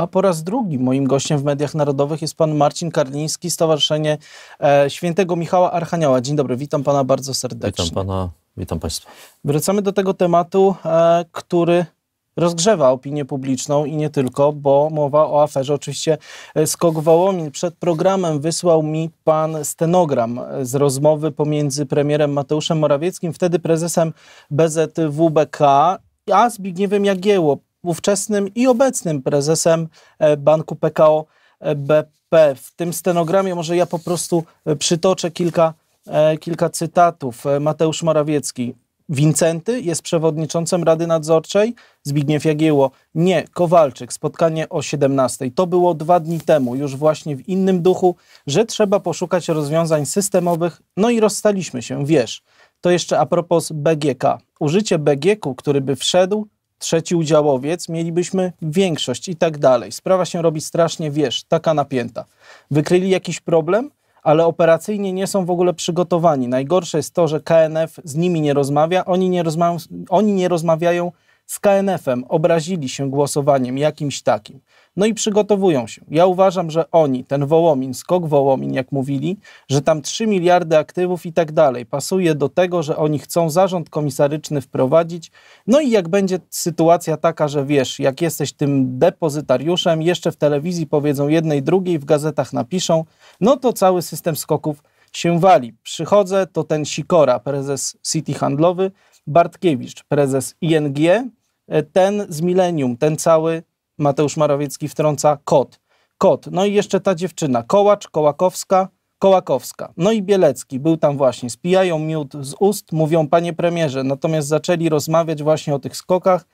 A po raz drugi moim gościem w mediach narodowych jest pan Marcin Karliński, Stowarzyszenie e, Świętego Michała Archanioła. Dzień dobry, witam pana bardzo serdecznie. Witam pana, witam państwa. Wracamy do tego tematu, e, który rozgrzewa opinię publiczną i nie tylko, bo mowa o aferze oczywiście e, Skok Wołomin. Przed programem wysłał mi pan stenogram z rozmowy pomiędzy premierem Mateuszem Morawieckim, wtedy prezesem BZWBK, a Zbigniewem Jagiełło, ówczesnym i obecnym prezesem e, banku PKO e, BP. W tym stenogramie może ja po prostu e, przytoczę kilka, kilka cytatów. Mateusz Morawiecki. Wincenty jest przewodniczącym Rady Nadzorczej, Zbigniew Jagiełło. Nie, Kowalczyk, spotkanie o 17. To było dwa dni temu, już właśnie w innym duchu, że trzeba poszukać rozwiązań systemowych, no i rozstaliśmy się, wiesz. To jeszcze a propos BGK. Użycie BGK, który by wszedł, trzeci udziałowiec, mielibyśmy większość i tak dalej. Sprawa się robi strasznie, wiesz, taka napięta. Wykryli jakiś problem, ale operacyjnie nie są w ogóle przygotowani. Najgorsze jest to, że KNF z nimi nie rozmawia, oni nie, rozma oni nie rozmawiają z KNF-em, obrazili się głosowaniem jakimś takim. No i przygotowują się. Ja uważam, że oni, ten Wołomin, skok Wołomin, jak mówili, że tam 3 miliardy aktywów i tak dalej, pasuje do tego, że oni chcą zarząd komisaryczny wprowadzić. No i jak będzie sytuacja taka, że wiesz, jak jesteś tym depozytariuszem, jeszcze w telewizji powiedzą jednej, drugiej, w gazetach napiszą, no to cały system skoków się wali. Przychodzę, to ten Sikora, prezes City Handlowy, Bartkiewicz, prezes ING, e, ten z Millennium, ten cały Mateusz Morawiecki wtrąca kot. Kot. No i jeszcze ta dziewczyna, Kołacz, Kołakowska, Kołakowska. No i Bielecki, był tam właśnie. Spijają miód z ust, mówią panie premierze, natomiast zaczęli rozmawiać właśnie o tych skokach,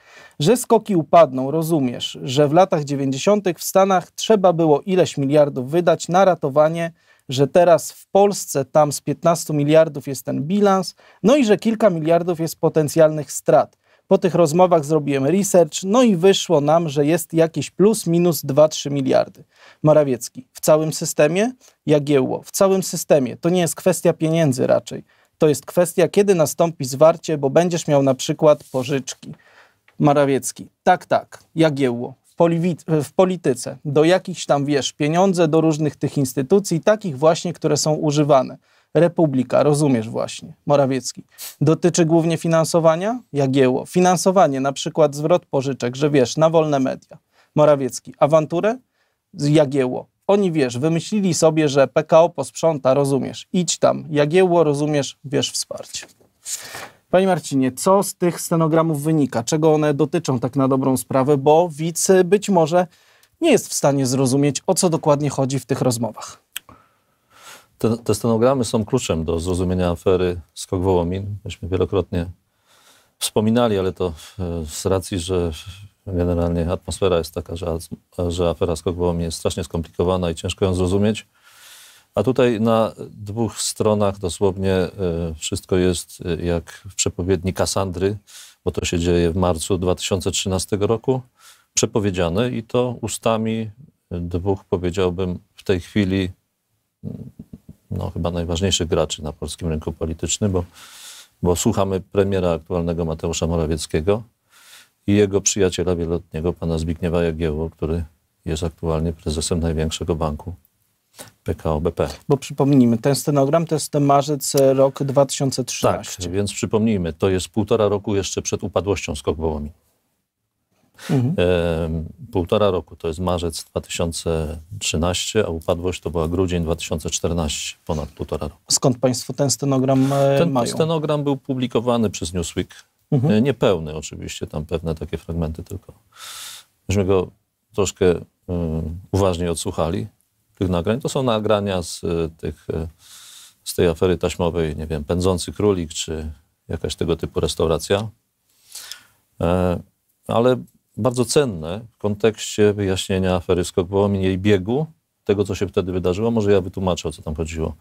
że skoki upadną, rozumiesz, że w latach 90. w Stanach trzeba było ileś miliardów wydać na ratowanie, że teraz w Polsce tam z 15 miliardów jest ten bilans, no i że kilka miliardów jest potencjalnych strat. Po tych rozmowach zrobiłem research, no i wyszło nam, że jest jakiś plus minus 2-3 miliardy. Morawiecki, w całym systemie? Jagiełło, w całym systemie. To nie jest kwestia pieniędzy raczej. To jest kwestia, kiedy nastąpi zwarcie, bo będziesz miał na przykład pożyczki. Morawiecki, tak, tak, Jagiełło, w polityce, do jakichś tam, wiesz, pieniądze, do różnych tych instytucji, takich właśnie, które są używane. Republika, rozumiesz właśnie, Morawiecki. Dotyczy głównie finansowania? Jagieło. Finansowanie, na przykład zwrot pożyczek, że wiesz, na wolne media. Morawiecki. Awanturę? Jagieło. Oni, wiesz, wymyślili sobie, że PKO posprząta, rozumiesz. Idź tam. Jagieło, rozumiesz, wiesz, wsparcie. Panie Marcinie, co z tych scenogramów wynika? Czego one dotyczą tak na dobrą sprawę? Bo widz być może nie jest w stanie zrozumieć, o co dokładnie chodzi w tych rozmowach. Te, te stenogramy są kluczem do zrozumienia afery Skok Wołomin. Myśmy wielokrotnie wspominali, ale to e, z racji, że generalnie atmosfera jest taka, że, że afera Skok Wołomin jest strasznie skomplikowana i ciężko ją zrozumieć. A tutaj na dwóch stronach dosłownie e, wszystko jest e, jak w przepowiedni Kasandry, bo to się dzieje w marcu 2013 roku, przepowiedziane i to ustami dwóch, powiedziałbym, w tej chwili no, chyba najważniejszych graczy na polskim rynku politycznym, bo, bo słuchamy premiera aktualnego Mateusza Morawieckiego i jego przyjaciela wieloletniego, pana Zbigniewa Jagiełło, który jest aktualnie prezesem największego banku PKO BP. Bo przypomnijmy, ten stenogram to jest ten marzec e, rok 2013. Tak, więc przypomnijmy, to jest półtora roku jeszcze przed upadłością Skok Wołomin. Mhm. półtora roku to jest marzec 2013, a upadłość to była grudzień 2014, ponad półtora roku. Skąd Państwo ten stenogram e, ten, mają? Ten stenogram był publikowany przez Newsweek, mhm. E, niepełny oczywiście, tam pewne takie fragmenty tylko. Myśmy go troszkę e, uważniej odsłuchali, tych nagrań. To są nagrania z tych... z tej afery taśmowej, nie wiem, pędzący królik czy jakaś tego typu restauracja. Ale bardzo cenne w kontekście wyjaśnienia afery Skok jej biegu, tego, co się wtedy wydarzyło. Może ja wytłumaczę, o co tam chodziło,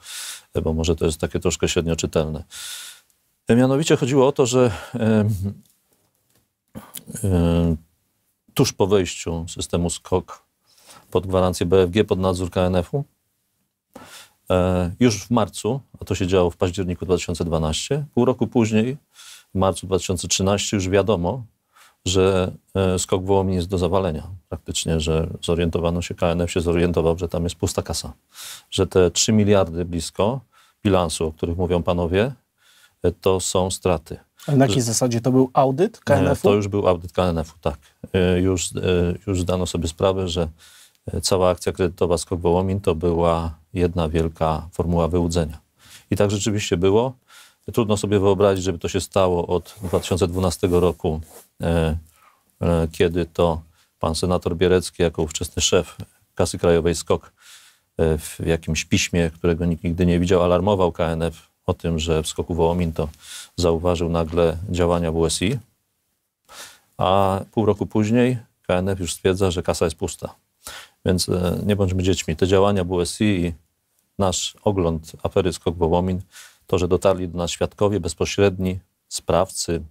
bo może to jest takie troszkę średnio czytelne. E, mianowicie chodziło o to, że e, tuż po wejściu systemu SKOK pod gwarancję BFG, pod nadzór KNF-u, e, już w marcu, a to się działo w październiku 2012, pół roku później, w marcu 2013 już wiadomo, że e, skok Wołomin jest do zawalenia praktycznie, że zorientowano się, KNF się zorientował, że tam jest pusta kasa, że te 3 miliardy blisko bilansu, o których mówią panowie, e, to są straty. Ale na jakiej że, zasadzie? To był audyt KNF-u? E, to już był audyt KNF-u, tak. Już, już zdano sobie sprawę, że cała akcja kredytowa Skok Wołomin to była jedna wielka formuła wyłudzenia. I tak rzeczywiście było. Trudno sobie wyobrazić, żeby to się stało od 2012 roku, e, e, kiedy to pan senator Bierecki, jako ówczesny szef kasy krajowej SKOK, e, w jakimś piśmie, którego nikt nigdy nie widział, alarmował KNF o tym, że w skoku Wołomin to zauważył nagle działania WSI, a pół roku później KNF już stwierdza, że kasa jest pusta. Więc nie bądźmy dziećmi. Te działania WSI i nasz ogląd afery skok Wołomin to, że dotarli do nas świadkowie bezpośredni, sprawcy,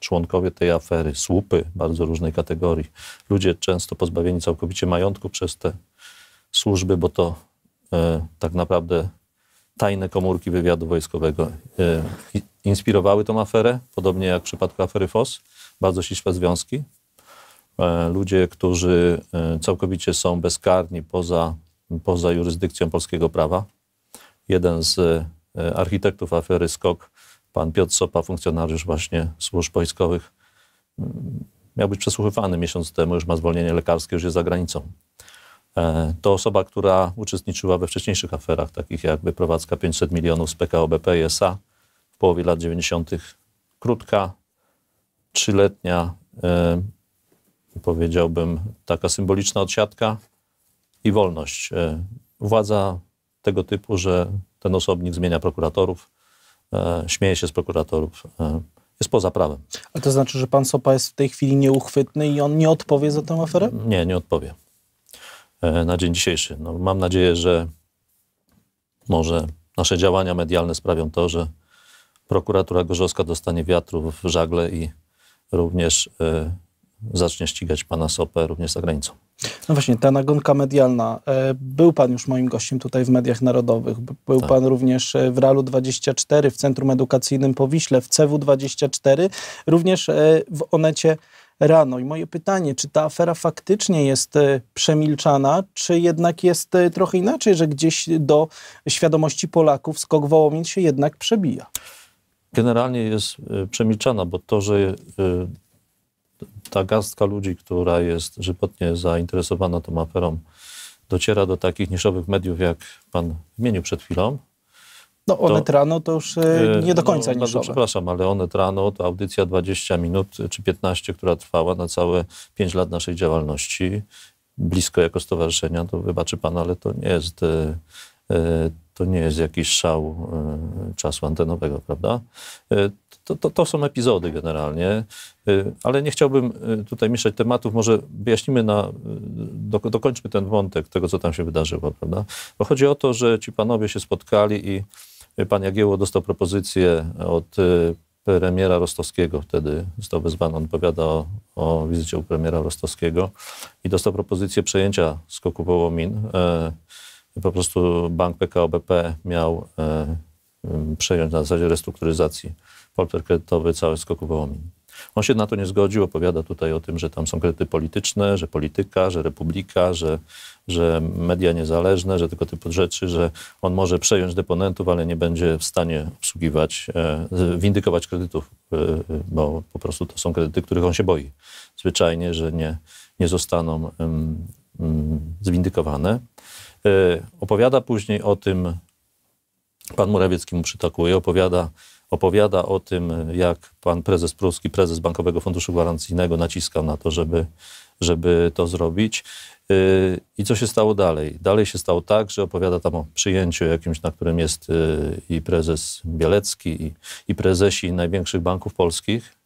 członkowie tej afery, słupy bardzo różnej kategorii, ludzie często pozbawieni całkowicie majątku przez te służby, bo to e, tak naprawdę tajne komórki wywiadu wojskowego e, inspirowały tą aferę, podobnie jak w przypadku afery FOS, bardzo ścisłe związki. E, ludzie, którzy e, całkowicie są bezkarni poza, poza jurysdykcją polskiego prawa. Jeden z E, architektów afery SKOK, pan Piotr Sopa, funkcjonariusz właśnie służb wojskowych, mm, miał być przesłuchiwany miesiąc temu, już ma zwolnienie lekarskie, już jest za granicą. E, to osoba, która uczestniczyła we wcześniejszych aferach, takich jak wyprowadzka 500 milionów z PKO BP i SA w połowie lat 90. Krótka, trzyletnia, e, powiedziałbym, taka symboliczna odsiadka i wolność. Władza tego typu, że ten osobnik zmienia prokuratorów, e, śmieje się z prokuratorów, e, jest poza prawem. Ale to znaczy, że pan Sopa jest w tej chwili nieuchwytny i on nie odpowie za tę aferę? Nie, nie odpowie. E, na dzień dzisiejszy. No, mam nadzieję, że może nasze działania medialne sprawią to, że prokuratura gorzowska dostanie wiatru w żagle i również zacznie ścigać pana Sopę również za granicą. No właśnie, ta nagonka medialna. E, był pan już moim gościem tutaj w mediach narodowych. Był tak. pan również e, w RALu 24, w Centrum Edukacyjnym Powiśle, w CW24, również e, w Onecie rano. I moje pytanie, czy ta afera faktycznie jest przemilczana, czy jednak jest trochę inaczej, że gdzieś do świadomości Polaków skok Wołomin się jednak przebija? Generalnie jest przemilczana, bo to, że ta garstka ludzi, która jest żywotnie zainteresowana tą aferą, dociera do takich niszowych mediów, jak pan wymienił przed chwilą. No, Onet to, Rano to już e, e, nie do no, końca no, niszowe. Przepraszam, ale Onet Rano to audycja 20 minut e, czy 15, która trwała na całe 5 lat naszej działalności. Blisko jako stowarzyszenia, to wybaczy pan, ale to nie jest to nie jest jakiś szał czasu antenowego, prawda? to, to, to są epizody generalnie, y, ale nie chciałbym y, tutaj mieszać tematów. Może wyjaśnimy na, y, dokończmy ten wątek tego, co tam się wydarzyło, prawda? Bo chodzi o to, że ci panowie się spotkali i pan Jagiełło dostał propozycję od premiera Rostowskiego wtedy został wezwany, on powiada o, o, wizycie u premiera Rostowskiego i dostał propozycję przejęcia skoku Wołomin. E, po prostu bank PKO BP miał e, przejąć na zasadzie restrukturyzacji polper kredytowy cały skoku Wołomin. On się na to nie zgodził, opowiada tutaj o tym, że tam są kredyty polityczne, że polityka, że republika, że, że media niezależne, że tego typu rzeczy, że on może przejąć deponentów, ale nie będzie w stanie obsługiwać, e, windykować kredytów, e, bo po prostu to są kredyty, których on się boi. Zwyczajnie, że nie, nie zostaną zwindykowane. E, opowiada później o tym, pan Murawiecki mu przytakuje, opowiada opowiada o tym, jak pan prezes Pruski, prezes Bankowego Funduszu Gwarancyjnego naciskał na to, żeby, żeby to zrobić. Y, I co się stało dalej? Dalej się stało tak, że opowiada tam o przyjęciu jakimś, na którym jest y, i prezes Bielecki, i, i prezesi największych banków polskich,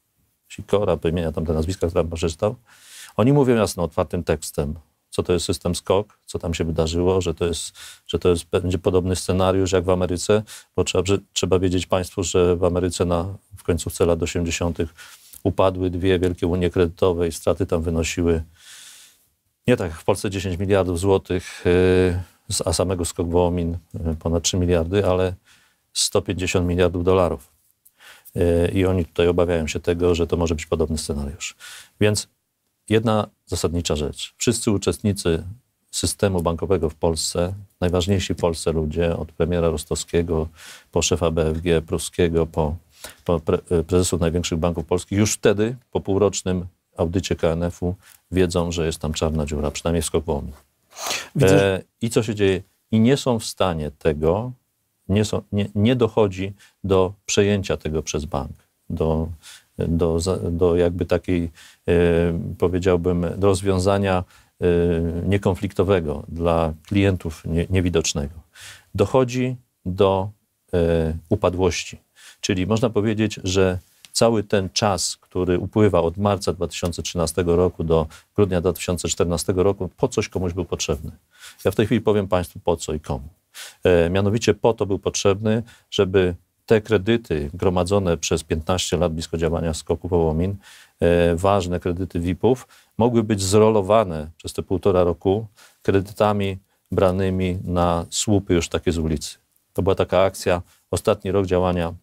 Sikora, wymienia tam te nazwiska, które przeczytał. Oni mówią jasno, otwartym tekstem, co to jest system skok, co tam się wydarzyło, że to, jest, że to jest, będzie podobny scenariusz jak w Ameryce, bo trzeba, trzeba wiedzieć Państwu, że w Ameryce na, w końcówce lat 80. upadły dwie wielkie unie kredytowe i straty tam wynosiły nie tak w Polsce 10 miliardów złotych, y, a samego skok Wołomin y, ponad 3 miliardy, ale 150 miliardów dolarów. Y, I oni tutaj obawiają się tego, że to może być podobny scenariusz. Więc jedna zasadnicza rzecz. Wszyscy uczestnicy systemu bankowego w Polsce, najważniejsi w Polsce ludzie, od premiera Rostowskiego po szefa BFG pruskiego, po, po pre, e, prezesów największych banków polskich, już wtedy po półrocznym audycie KNF-u wiedzą, że jest tam czarna dziura, przynajmniej w skokołomie. E, I co się dzieje? I nie są w stanie tego, nie, są, nie, nie dochodzi do przejęcia tego przez bank, do, do, do jakby takiej Y, powiedziałbym, rozwiązania y, niekonfliktowego dla klientów niewidocznego. Dochodzi do y, upadłości. Czyli można powiedzieć, że cały ten czas, który upływa od marca 2013 roku do grudnia 2014 roku, po coś komuś był potrzebny. Ja w tej chwili powiem Państwu po co i komu. E, mianowicie po to był potrzebny, żeby te kredyty gromadzone przez 15 lat blisko działania skoku Wołomin E, ważne kredyty VIP-ów mogły być zrolowane przez te półtora roku kredytami branymi na słupy już takie z ulicy. To była taka akcja, ostatni rok działania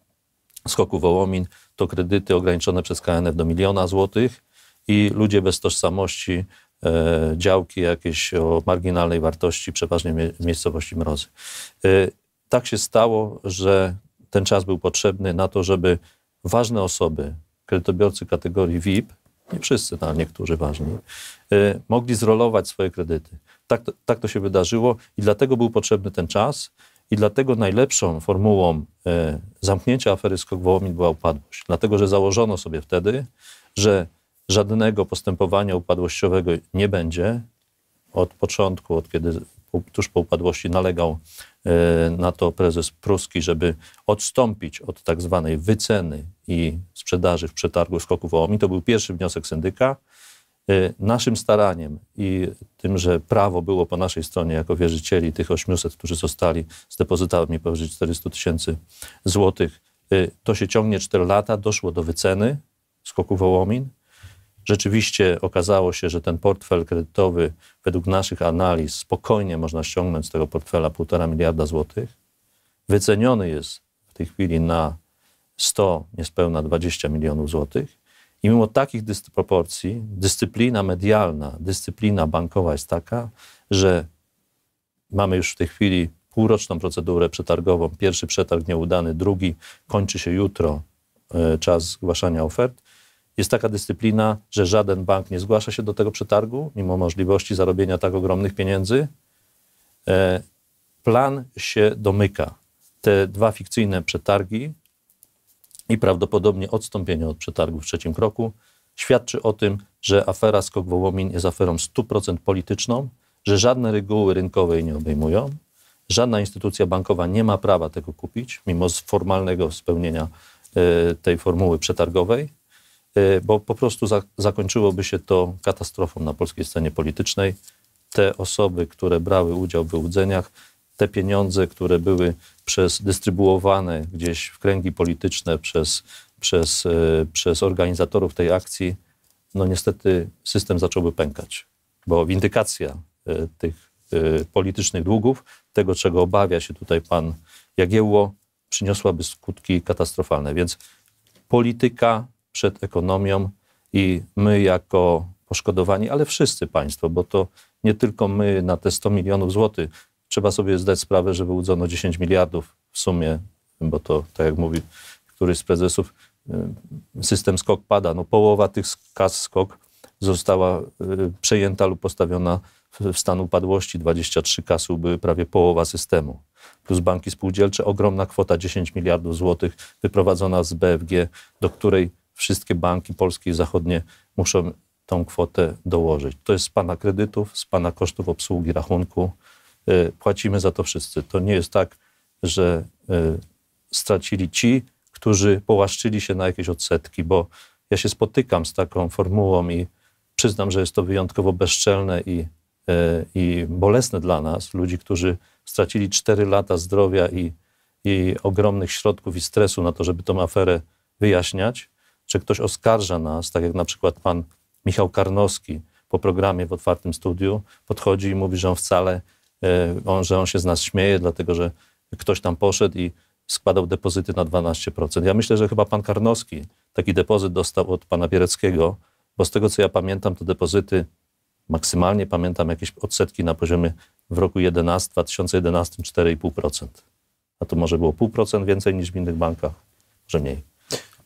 skoku Wołomin, to kredyty ograniczone przez KNF do miliona złotych i ludzie bez tożsamości, e, działki jakieś o marginalnej wartości, przeważnie mie miejscowości Mrozy. E, tak się stało, że ten czas był potrzebny na to, żeby ważne osoby, kredytobiorcy kategorii VIP, nie wszyscy, no, ale niektórzy ważni, y, mogli zrolować swoje kredyty. Tak to, tak to się wydarzyło i dlatego był potrzebny ten czas i dlatego najlepszą formułą y, zamknięcia afery Skok Wołomin była upadłość. Dlatego, że założono sobie wtedy, że żadnego postępowania upadłościowego nie będzie od początku, od kiedy tuż po upadłości nalegał e, na to prezes pruski, żeby odstąpić od tak zwanej wyceny i sprzedaży w przetargu skoków Ołomi. To był pierwszy wniosek syndyka. E, naszym staraniem i tym, że prawo było po naszej stronie jako wierzycieli, tych 800, którzy zostali z depozytami powyżej 400 tysięcy złotych, e, to się ciągnie 4 lata, doszło do wyceny skoku Wołomin. Rzeczywiście okazało się, że ten portfel kredytowy, według naszych analiz, spokojnie można ściągnąć z tego portfela 1,5 miliarda złotych. Wyceniony jest w tej chwili na 100, niespełna 20 milionów złotych. I mimo takich dysproporcji, dyscyplina medialna, dyscyplina bankowa jest taka, że mamy już w tej chwili półroczną procedurę przetargową. Pierwszy przetarg nieudany, drugi kończy się jutro e, czas zgłaszania ofert. Jest taka dyscyplina, że żaden bank nie zgłasza się do tego przetargu, mimo możliwości zarobienia tak ogromnych pieniędzy. E, plan się domyka. Te dwa fikcyjne przetargi i prawdopodobnie odstąpienie od przetargu w trzecim kroku świadczy o tym, że afera Skok Wołomin jest aferą 100% polityczną, że żadne reguły rynkowe jej nie obejmują, żadna instytucja bankowa nie ma prawa tego kupić, mimo formalnego spełnienia e, tej formuły przetargowej Y, bo po prostu za, zakończyłoby się to katastrofą na polskiej scenie politycznej. Te osoby, które brały udział w wyłudzeniach, te pieniądze, które były przez dystrybuowane gdzieś w kręgi polityczne przez, przez, y, przez organizatorów tej akcji, no niestety system zacząłby pękać, bo windykacja y, tych politycznych długów, tego czego obawia się tutaj pan Jagiełło, przyniosłaby skutki katastrofalne. Więc polityka przed ekonomią i my jako poszkodowani, ale wszyscy państwo, bo to nie tylko my na te 100 milionów złotych. Trzeba sobie zdać sprawę, że wyłudzono 10 miliardów w sumie, bo to, tak jak mówi któryś z prezesów, y, system skok pada. No połowa tych kas skok została y, przejęta lub postawiona w stan upadłości. 23 kasy były prawie połowa systemu. Plus banki spółdzielcze, ogromna kwota 10 miliardów złotych wyprowadzona z BFG, do której wszystkie banki polskie i zachodnie muszą tą kwotę dołożyć. To jest z pana kredytów, z pana kosztów obsługi rachunku. Y, płacimy za to wszyscy. To nie jest tak, że y, stracili ci, którzy połaszczyli się na jakieś odsetki, bo ja się spotykam z taką formułą i przyznam, że jest to wyjątkowo bezczelne i, y, i bolesne dla nas, ludzi, którzy stracili 4 lata zdrowia i, i ogromnych środków i stresu na to, żeby tą aferę wyjaśniać czy ktoś oskarża nas, tak jak na przykład pan Michał Karnowski po programie w otwartym studiu podchodzi i mówi, że on wcale, e, on, że on się z nas śmieje, dlatego że ktoś tam poszedł i składał depozyty na 12%. Ja myślę, że chyba pan Karnowski taki depozyt dostał od pana Biereckiego, bo z tego co ja pamiętam, to depozyty maksymalnie pamiętam jakieś odsetki na poziomie w roku 11, 2011 4,5%. A to może było 0,5% więcej niż w innych bankach, może mniej.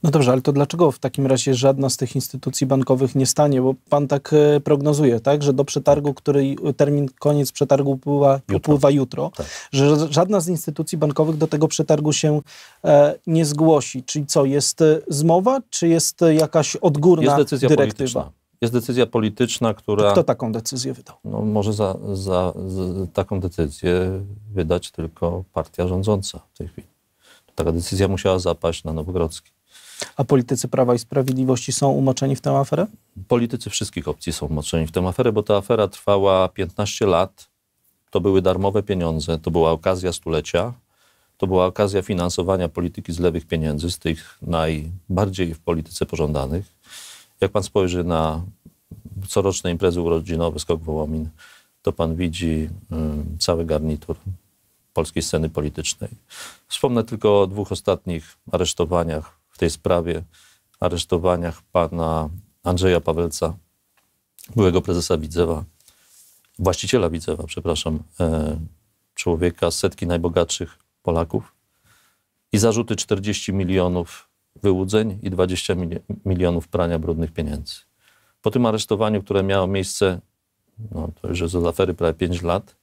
No dobrze, ale to dlaczego w takim razie żadna z tych instytucji bankowych nie stanie? Bo pan tak e, prognozuje, tak, że do przetargu, który e, termin koniec przetargu upływa jutro, upływa jutro tak. że żadna z instytucji bankowych do tego przetargu się e, nie zgłosi. Czyli co, jest e, zmowa, czy jest jakaś odgórna jest decyzja dyrektywa? Polityczna. Jest decyzja polityczna, która. To kto taką decyzję wydał? No, może za, za, za taką decyzję wydać tylko partia rządząca w tej chwili. Taka decyzja musiała zapaść na Nowogrodzki. A politycy Prawa i Sprawiedliwości są umoczeni w tę aferę? Politycy wszystkich opcji są umoczeni w tę aferę, bo ta afera trwała 15 lat. To były darmowe pieniądze, to była okazja stulecia, to była okazja finansowania polityki z lewych pieniędzy, z tych najbardziej w polityce pożądanych. Jak pan spojrzy na coroczne imprezy urodzinowe Skok Wołomin, to pan widzi um, cały garnitur polskiej sceny politycznej. Wspomnę tylko o dwóch ostatnich aresztowaniach tej sprawie aresztowaniach pana Andrzeja Pawelca, byłego prezesa Widzewa, właściciela Widzewa, przepraszam, e, człowieka, setki najbogatszych Polaków i zarzuty 40 milionów wyłudzeń i 20 milionów prania brudnych pieniędzy. Po tym aresztowaniu, które miało miejsce, no to już jest od afery prawie 5 lat,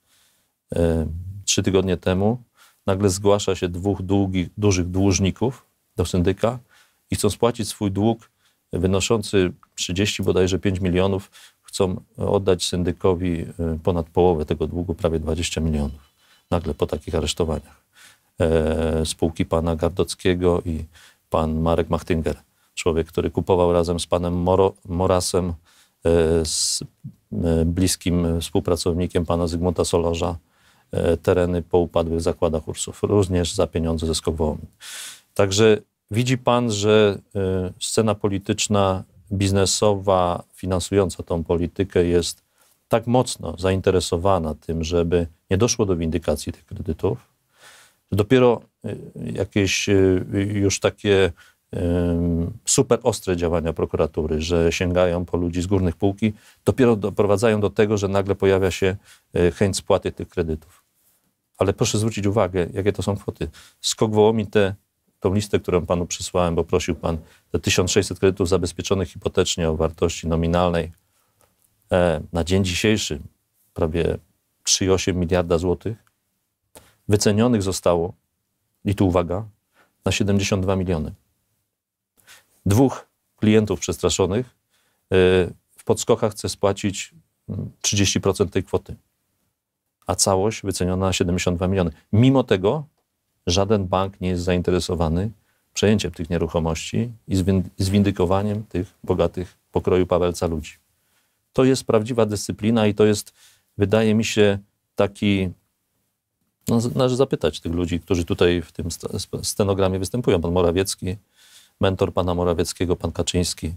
e, trzy tygodnie temu, nagle zgłasza się dwóch długich, dużych dłużników, do syndyka i chcą spłacić swój dług wynoszący 30 bodajże 5 milionów, chcą oddać syndykowi y, ponad połowę tego długu, prawie 20 milionów, nagle po takich aresztowaniach. E, spółki pana Gardockiego i pan Marek Machtinger, człowiek, który kupował razem z panem Moro, Morasem, e, z e, bliskim współpracownikiem pana Zygmunta Solorza, e, tereny po upadłych zakładach Ursów, również za pieniądze ze Skowromi. Także Widzi pan, że e, scena polityczna, biznesowa, finansująca tą politykę jest tak mocno zainteresowana tym, żeby nie doszło do windykacji tych kredytów, że dopiero e, jakieś e, już takie super ostre działania prokuratury, że sięgają po ludzi z górnych półki, dopiero doprowadzają do tego, że nagle pojawia się chęć spłaty tych kredytów. Ale proszę zwrócić uwagę, jakie to są kwoty. Skok Wołomin te tą listę, którą panu przysłałem, bo prosił pan te 1600 kredytów zabezpieczonych hipotecznie o wartości nominalnej e, na dzień dzisiejszy prawie 3,8 miliarda złotych, wycenionych zostało, i tu uwaga, na 72 miliony. Dwóch klientów przestraszonych e, w podskokach chce spłacić 30% mm, tej kwoty, a całość wyceniona na 72 miliony. Mimo tego żaden bank nie jest zainteresowany przejęciem tych nieruchomości i zwindykowaniem tych bogatych pokroju Pawelca ludzi. To jest prawdziwa dyscyplina i to jest, wydaje mi się, taki. No, należy zapytać tych ludzi, którzy tutaj w tym scenogramie występują. Pan Morawiecki, mentor pana Morawieckiego, pan Kaczyński,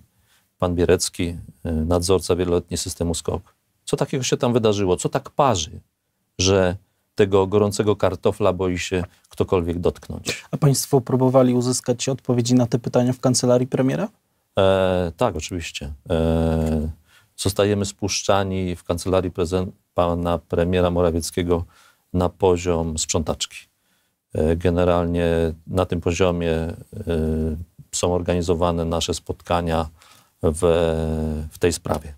pan Bierecki, y, nadzorca wieloletni systemu SKOK. Co takiego się tam wydarzyło? Co tak parzy, że tego gorącego kartofla boi się ktokolwiek dotknąć. A Państwo próbowali uzyskać odpowiedzi na te pytania w kancelarii premiera? E, tak, oczywiście. E, zostajemy spuszczani w kancelarii pana premiera Morawieckiego na poziom sprzątaczki. E, generalnie na tym poziomie e, są organizowane nasze spotkania w, w tej sprawie.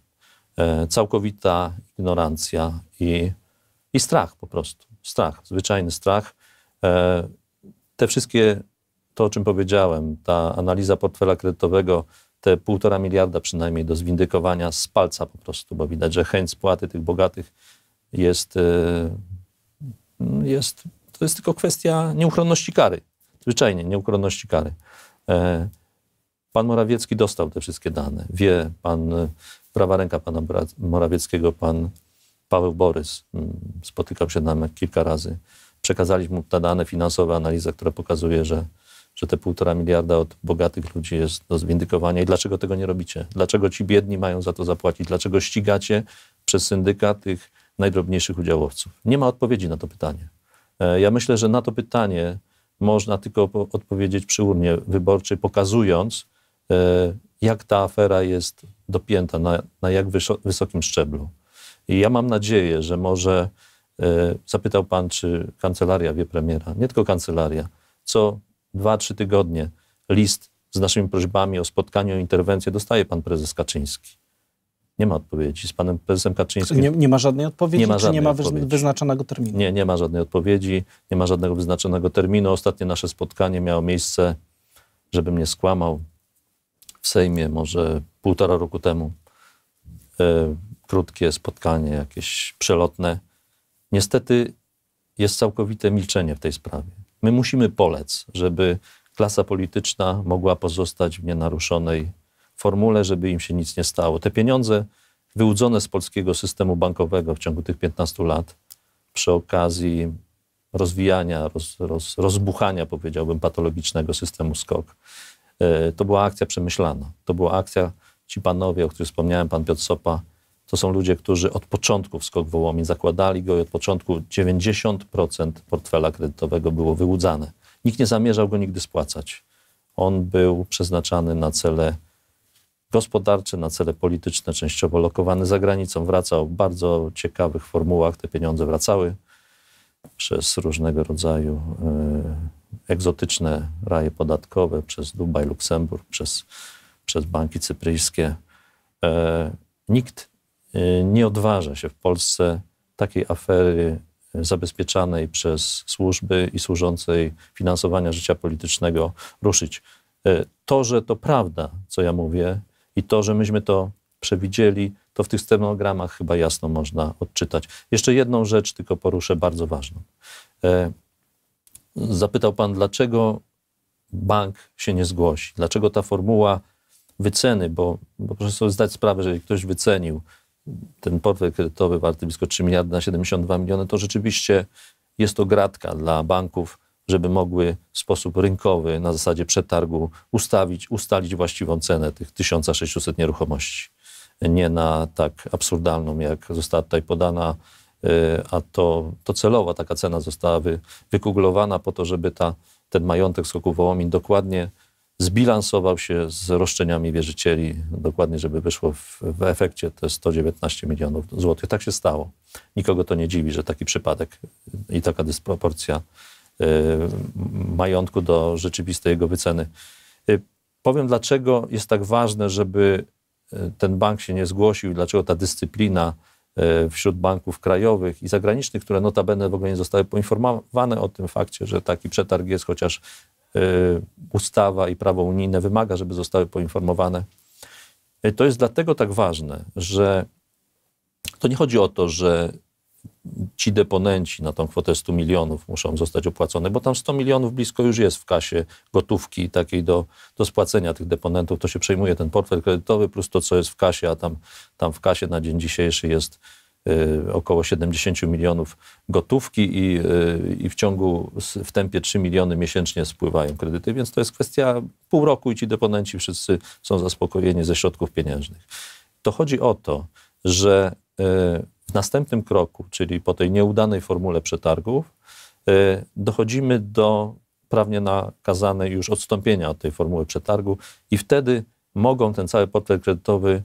E, całkowita ignorancja i, i strach po prostu. Strach, zwyczajny strach. E, te wszystkie, to o czym powiedziałem, ta analiza portfela kredytowego, te półtora miliarda przynajmniej do zwindykowania z palca po prostu, bo widać, że chęć spłaty tych bogatych jest, e, jest to jest tylko kwestia nieuchronności kary. Zwyczajnie nieuchronności kary. E, pan Morawiecki dostał te wszystkie dane. Wie pan, prawa ręka pana Morawieckiego, pan Paweł Borys mm, spotykał się z nami kilka razy. Przekazaliśmy mu te dane finansowe, analiza, która pokazuje, że, że te półtora miliarda od bogatych ludzi jest do zwindykowania. I dlaczego tego nie robicie? Dlaczego ci biedni mają za to zapłacić? Dlaczego ścigacie przez syndyka tych najdrobniejszych udziałowców? Nie ma odpowiedzi na to pytanie. E, ja myślę, że na to pytanie można tylko odpowiedzieć przy urnie wyborczej, pokazując, e, jak ta afera jest dopięta, na, na jak wysokim szczeblu. I ja mam nadzieję, że może e, zapytał pan, czy kancelaria wie premiera, nie tylko kancelaria, co dwa, trzy tygodnie list z naszymi prośbami o spotkanie, o interwencję dostaje pan prezes Kaczyński. Nie ma odpowiedzi. Z panem prezesem Kaczyńskim. Nie, nie ma żadnej odpowiedzi, nie ma żadnej nie ma odpowiedzi. wyznaczonego terminu? Nie, nie ma żadnej odpowiedzi, nie ma żadnego wyznaczonego terminu. Ostatnie nasze spotkanie miało miejsce, żebym nie skłamał, w Sejmie może półtora roku temu. E, krótkie spotkanie, jakieś przelotne. Niestety jest całkowite milczenie w tej sprawie. My musimy polec, żeby klasa polityczna mogła pozostać w nienaruszonej formule, żeby im się nic nie stało. Te pieniądze wyłudzone z polskiego systemu bankowego w ciągu tych 15 lat przy okazji rozwijania, roz, roz, rozbuchania, powiedziałbym, patologicznego systemu SKOK. E, to była akcja przemyślana. To była akcja, ci panowie, o których wspomniałem, pan Piotr Sopa, to są ludzie, którzy od początku w Skok Wołomin zakładali go i od początku 90% portfela kredytowego było wyłudzane. Nikt nie zamierzał go nigdy spłacać. On był przeznaczany na cele gospodarcze, na cele polityczne, częściowo lokowany za granicą. Wracał w bardzo ciekawych formułach. Te pieniądze wracały przez różnego rodzaju y, egzotyczne raje podatkowe, przez Dubaj, Luksemburg, przez, przez banki cypryjskie. Y, nikt Y, nie odważa się w Polsce takiej afery y, zabezpieczanej przez służby i służącej finansowania życia politycznego ruszyć. Y, to, że to prawda, co ja mówię, i to, że myśmy to przewidzieli, to w tych stenogramach chyba jasno można odczytać. Jeszcze jedną rzecz tylko poruszę, bardzo ważną. Zapytał pan, dlaczego bank się nie zgłosi? Dlaczego ta formuła wyceny, bo, bo proszę sobie zdać sprawę, że ktoś wycenił ten portfel kredytowy warty blisko 3 miliardy na 72 miliony, to rzeczywiście jest to gratka dla banków, żeby mogły w sposób rynkowy, na zasadzie przetargu, ustawić, ustalić właściwą cenę tych 1600 nieruchomości. Nie na tak absurdalną, jak została tutaj podana, y, a to, to celowa taka cena została wy, wykuglowana po to, żeby ta, ten majątek Skoku Wołomin dokładnie zbilansował się z roszczeniami wierzycieli, dokładnie żeby wyszło w, w efekcie te 119 milionów złotych. Tak się stało. Nikogo to nie dziwi, że taki przypadek i taka dysproporcja y, majątku do rzeczywistej jego wyceny. Y, powiem, dlaczego jest tak ważne, żeby y, ten bank się nie zgłosił, dlaczego ta dyscyplina y, wśród banków krajowych i zagranicznych, które notabene w ogóle nie zostały poinformowane o tym fakcie, że taki przetarg jest, chociaż Y, ustawa i prawo unijne wymaga, żeby zostały poinformowane. Y, to jest dlatego tak ważne, że to nie chodzi o to, że ci deponenci na tą kwotę 100 milionów muszą zostać opłacone, bo tam 100 milionów blisko już jest w kasie gotówki takiej do, do spłacenia tych deponentów. To się przejmuje ten portfel kredytowy plus to, co jest w kasie, a tam, tam w kasie na dzień dzisiejszy jest Y, około 70 milionów gotówki i, y, i w ciągu, w tempie 3 miliony miesięcznie spływają kredyty, więc to jest kwestia pół roku i ci deponenci wszyscy są zaspokojeni ze środków pieniężnych. To chodzi o to, że y, w następnym kroku, czyli po tej nieudanej formule przetargów, dochodzimy do prawnie nakazanej już odstąpienia od tej formuły przetargu i wtedy mogą ten cały portfel kredytowy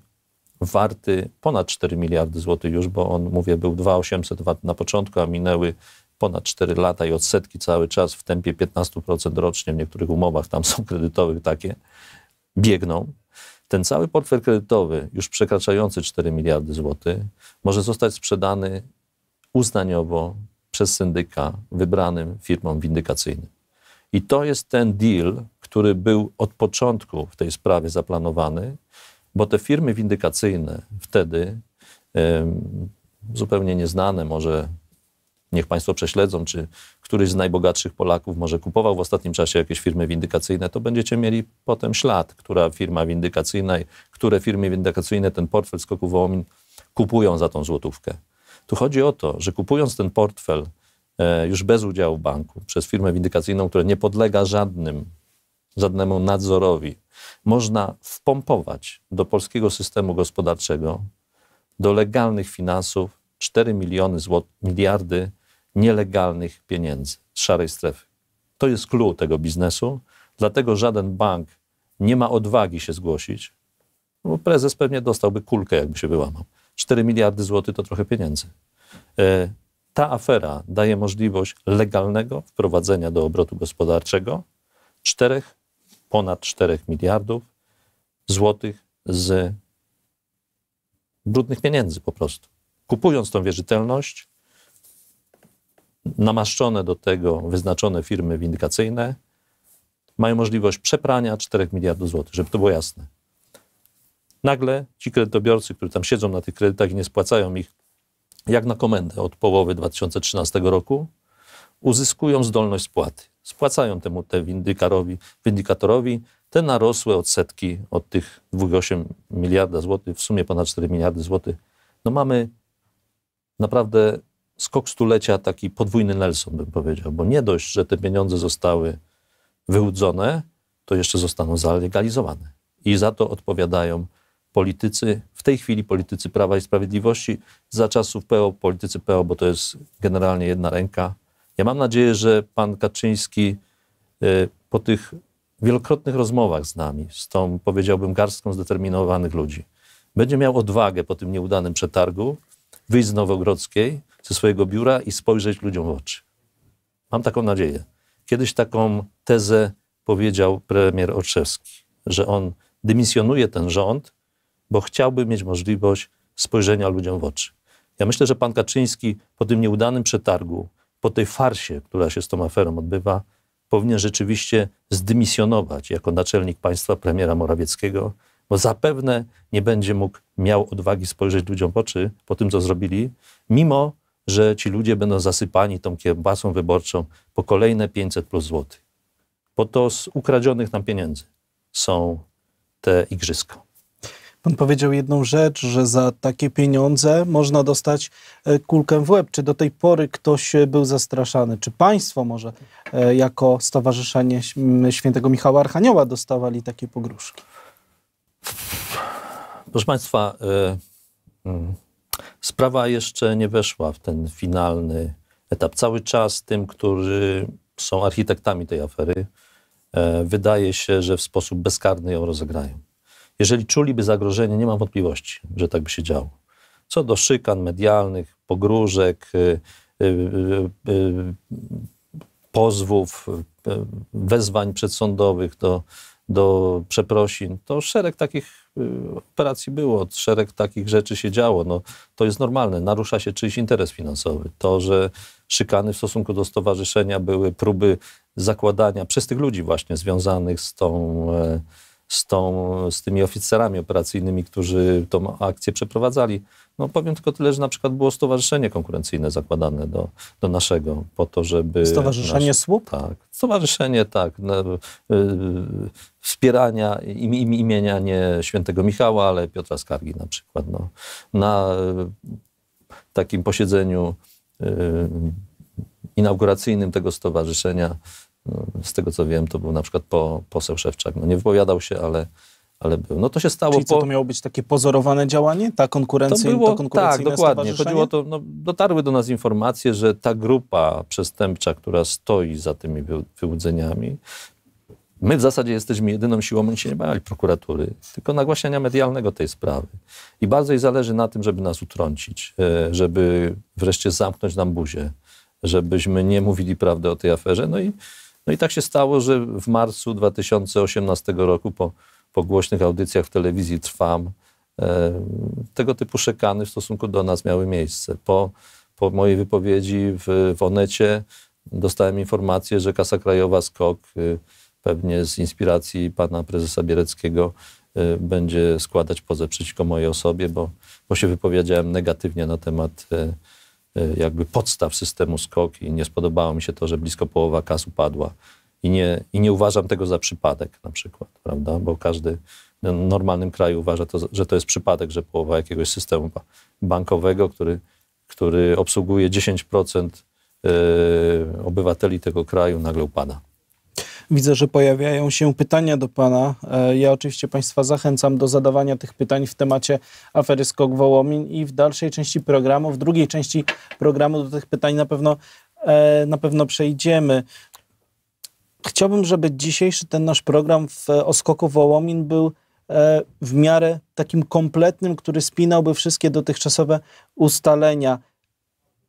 warty ponad 4 miliardy złotych już, bo on, mówię, był 2,800 VAT na początku, a minęły ponad 4 lata i odsetki cały czas w tempie 15% rocznie, w niektórych umowach tam są kredytowych takie, biegną. Ten cały portfel kredytowy, już przekraczający 4 miliardy złotych, może zostać sprzedany uznaniowo przez syndyka wybranym firmom windykacyjnym. I to jest ten deal, który był od początku w tej sprawie zaplanowany bo te firmy windykacyjne wtedy, zupełnie nieznane, może niech Państwo prześledzą, czy któryś z najbogatszych Polaków może kupował w ostatnim czasie jakieś firmy windykacyjne, to będziecie mieli potem ślad, która firma windykacyjna, które firmy windykacyjne ten portfel Skoku Wołomin kupują za tą złotówkę. Tu chodzi o to, że kupując ten portfel e, już bez udziału banku przez firmę windykacyjną, która nie podlega żadnym, żadnemu nadzorowi, można wpompować do polskiego systemu gospodarczego, do legalnych finansów 4 miliony złot miliardy nielegalnych pieniędzy z szarej strefy. To jest clue tego biznesu, dlatego żaden bank nie ma odwagi się zgłosić, bo prezes pewnie dostałby kulkę, jakby się wyłamał. 4 miliardy złotych to trochę pieniędzy. E, ta afera daje możliwość legalnego wprowadzenia do obrotu gospodarczego czterech ponad 4 miliardów złotych z brudnych pieniędzy po prostu. Kupując tą wierzytelność, namaszczone do tego wyznaczone firmy windykacyjne mają możliwość przeprania 4 miliardów złotych, żeby to było jasne. Nagle ci kredytobiorcy, którzy tam siedzą na tych kredytach i nie spłacają ich jak na komendę od połowy 2013 roku, uzyskują zdolność spłaty spłacają temu te windykatorowi, windykatorowi te narosłe odsetki od tych 2,8 miliarda złotych, w sumie ponad 4 miliardy złotych. No mamy naprawdę skok stulecia, taki podwójny Nelson bym powiedział, bo nie dość, że te pieniądze zostały wyłudzone, to jeszcze zostaną zalegalizowane. I za to odpowiadają politycy, w tej chwili politycy Prawa i Sprawiedliwości, za czasów PO, politycy PO, bo to jest generalnie jedna ręka, ja mam nadzieję, że pan Kaczyński y, po tych wielokrotnych rozmowach z nami, z tą, powiedziałbym, garstką zdeterminowanych ludzi, będzie miał odwagę po tym nieudanym przetargu wyjść z Nowogrodzkiej, ze swojego biura i spojrzeć ludziom w oczy. Mam taką nadzieję. Kiedyś taką tezę powiedział premier Olszewski, że on dymisjonuje ten rząd, bo chciałby mieć możliwość spojrzenia ludziom w oczy. Ja myślę, że pan Kaczyński po tym nieudanym przetargu, po tej farsie, która się z tą aferą odbywa, powinien rzeczywiście zdymisjonować jako naczelnik państwa premiera Morawieckiego, bo zapewne nie będzie mógł miał odwagi spojrzeć ludziom w oczy po tym, co zrobili, mimo że ci ludzie będą zasypani tą kiełbasą wyborczą po kolejne 500 plus złotych. Bo to z ukradzionych nam pieniędzy są te igrzyska. Pan powiedział jedną rzecz, że za takie pieniądze można dostać e, kulkę w łeb. Czy do tej pory ktoś e, był zastraszany? Czy państwo może e, jako Stowarzyszenie Świętego Michała Archanioła dostawali takie pogróżki? Proszę Państwa, mm, sprawa jeszcze nie weszła w ten finalny etap. Cały czas tym, którzy są architektami tej afery, wydaje się, że w sposób bezkarny ją rozegrają. Jeżeli czuliby zagrożenie, nie mam wątpliwości, że tak by się działo. Co do szykan medialnych, pogróżek, y, y, y, pozwów, wezwań przedsądowych do, do przeprosin, to szereg takich operacji było, szereg takich rzeczy się działo. No, to jest normalne, narusza się czyjś interes finansowy. To, że szykany w stosunku do stowarzyszenia były próby zakładania przez tych ludzi właśnie związanych z tą z, tą, z tymi oficerami operacyjnymi, którzy tą akcję przeprowadzali. No powiem tylko tyle, że na przykład było stowarzyszenie konkurencyjne zakładane do, do naszego po to, żeby... Stowarzyszenie nasz, SWUP? Tak. Stowarzyszenie, tak. No, wspierania im, im, imienia nie świętego Michała, ale Piotra Skargi na przykład. No. Na y, takim posiedzeniu inauguracyjnym tego stowarzyszenia no, z tego co wiem, to był na przykład po, poseł Szewczak. No nie wypowiadał się, ale, ale był. No to się stało Czyli co, po... to miało być takie pozorowane działanie? Ta konkurencja, to było, to Tak, dokładnie. Chodziło o to, no, dotarły do nas informacje, że ta grupa przestępcza, która stoi za tymi wyłudzeniami, My w zasadzie jesteśmy jedyną siłą, oni się nie bali prokuratury, tylko nagłaśniania medialnego tej sprawy. I bardzo jej zależy na tym, żeby nas utrącić, e, żeby wreszcie zamknąć nam buzię, żebyśmy nie mówili prawdy o tej aferze. No i no i tak się stało, że w marcu 2018 roku po, po głośnych audycjach w telewizji Trwam e, tego typu szekany w stosunku do nas miały miejsce. Po, po mojej wypowiedzi w, w Onecie dostałem informację, że Kasa Krajowa Skok, e, pewnie z inspiracji pana prezesa Biereckiego, e, będzie składać poze przeciwko mojej osobie, bo, bo się wypowiedziałem negatywnie na temat e, Y, jakby podstaw systemu skok i nie spodobało mi się to, że blisko połowa kas upadła. I nie, I nie uważam tego za przypadek na przykład, prawda? Bo każdy w normalnym kraju uważa, to, że to jest przypadek, że połowa jakiegoś systemu bankowego, który, który obsługuje 10% y, obywateli tego kraju, nagle upada. Widzę, że pojawiają się pytania do Pana. E, ja oczywiście Państwa zachęcam do zadawania tych pytań w temacie afery Skok Wołomin i w dalszej części programu, w drugiej części programu do tych pytań na pewno, e, na pewno przejdziemy. Chciałbym, żeby dzisiejszy ten nasz program w, oskoku Wołomin był e, w miarę takim kompletnym, który spinałby wszystkie dotychczasowe ustalenia.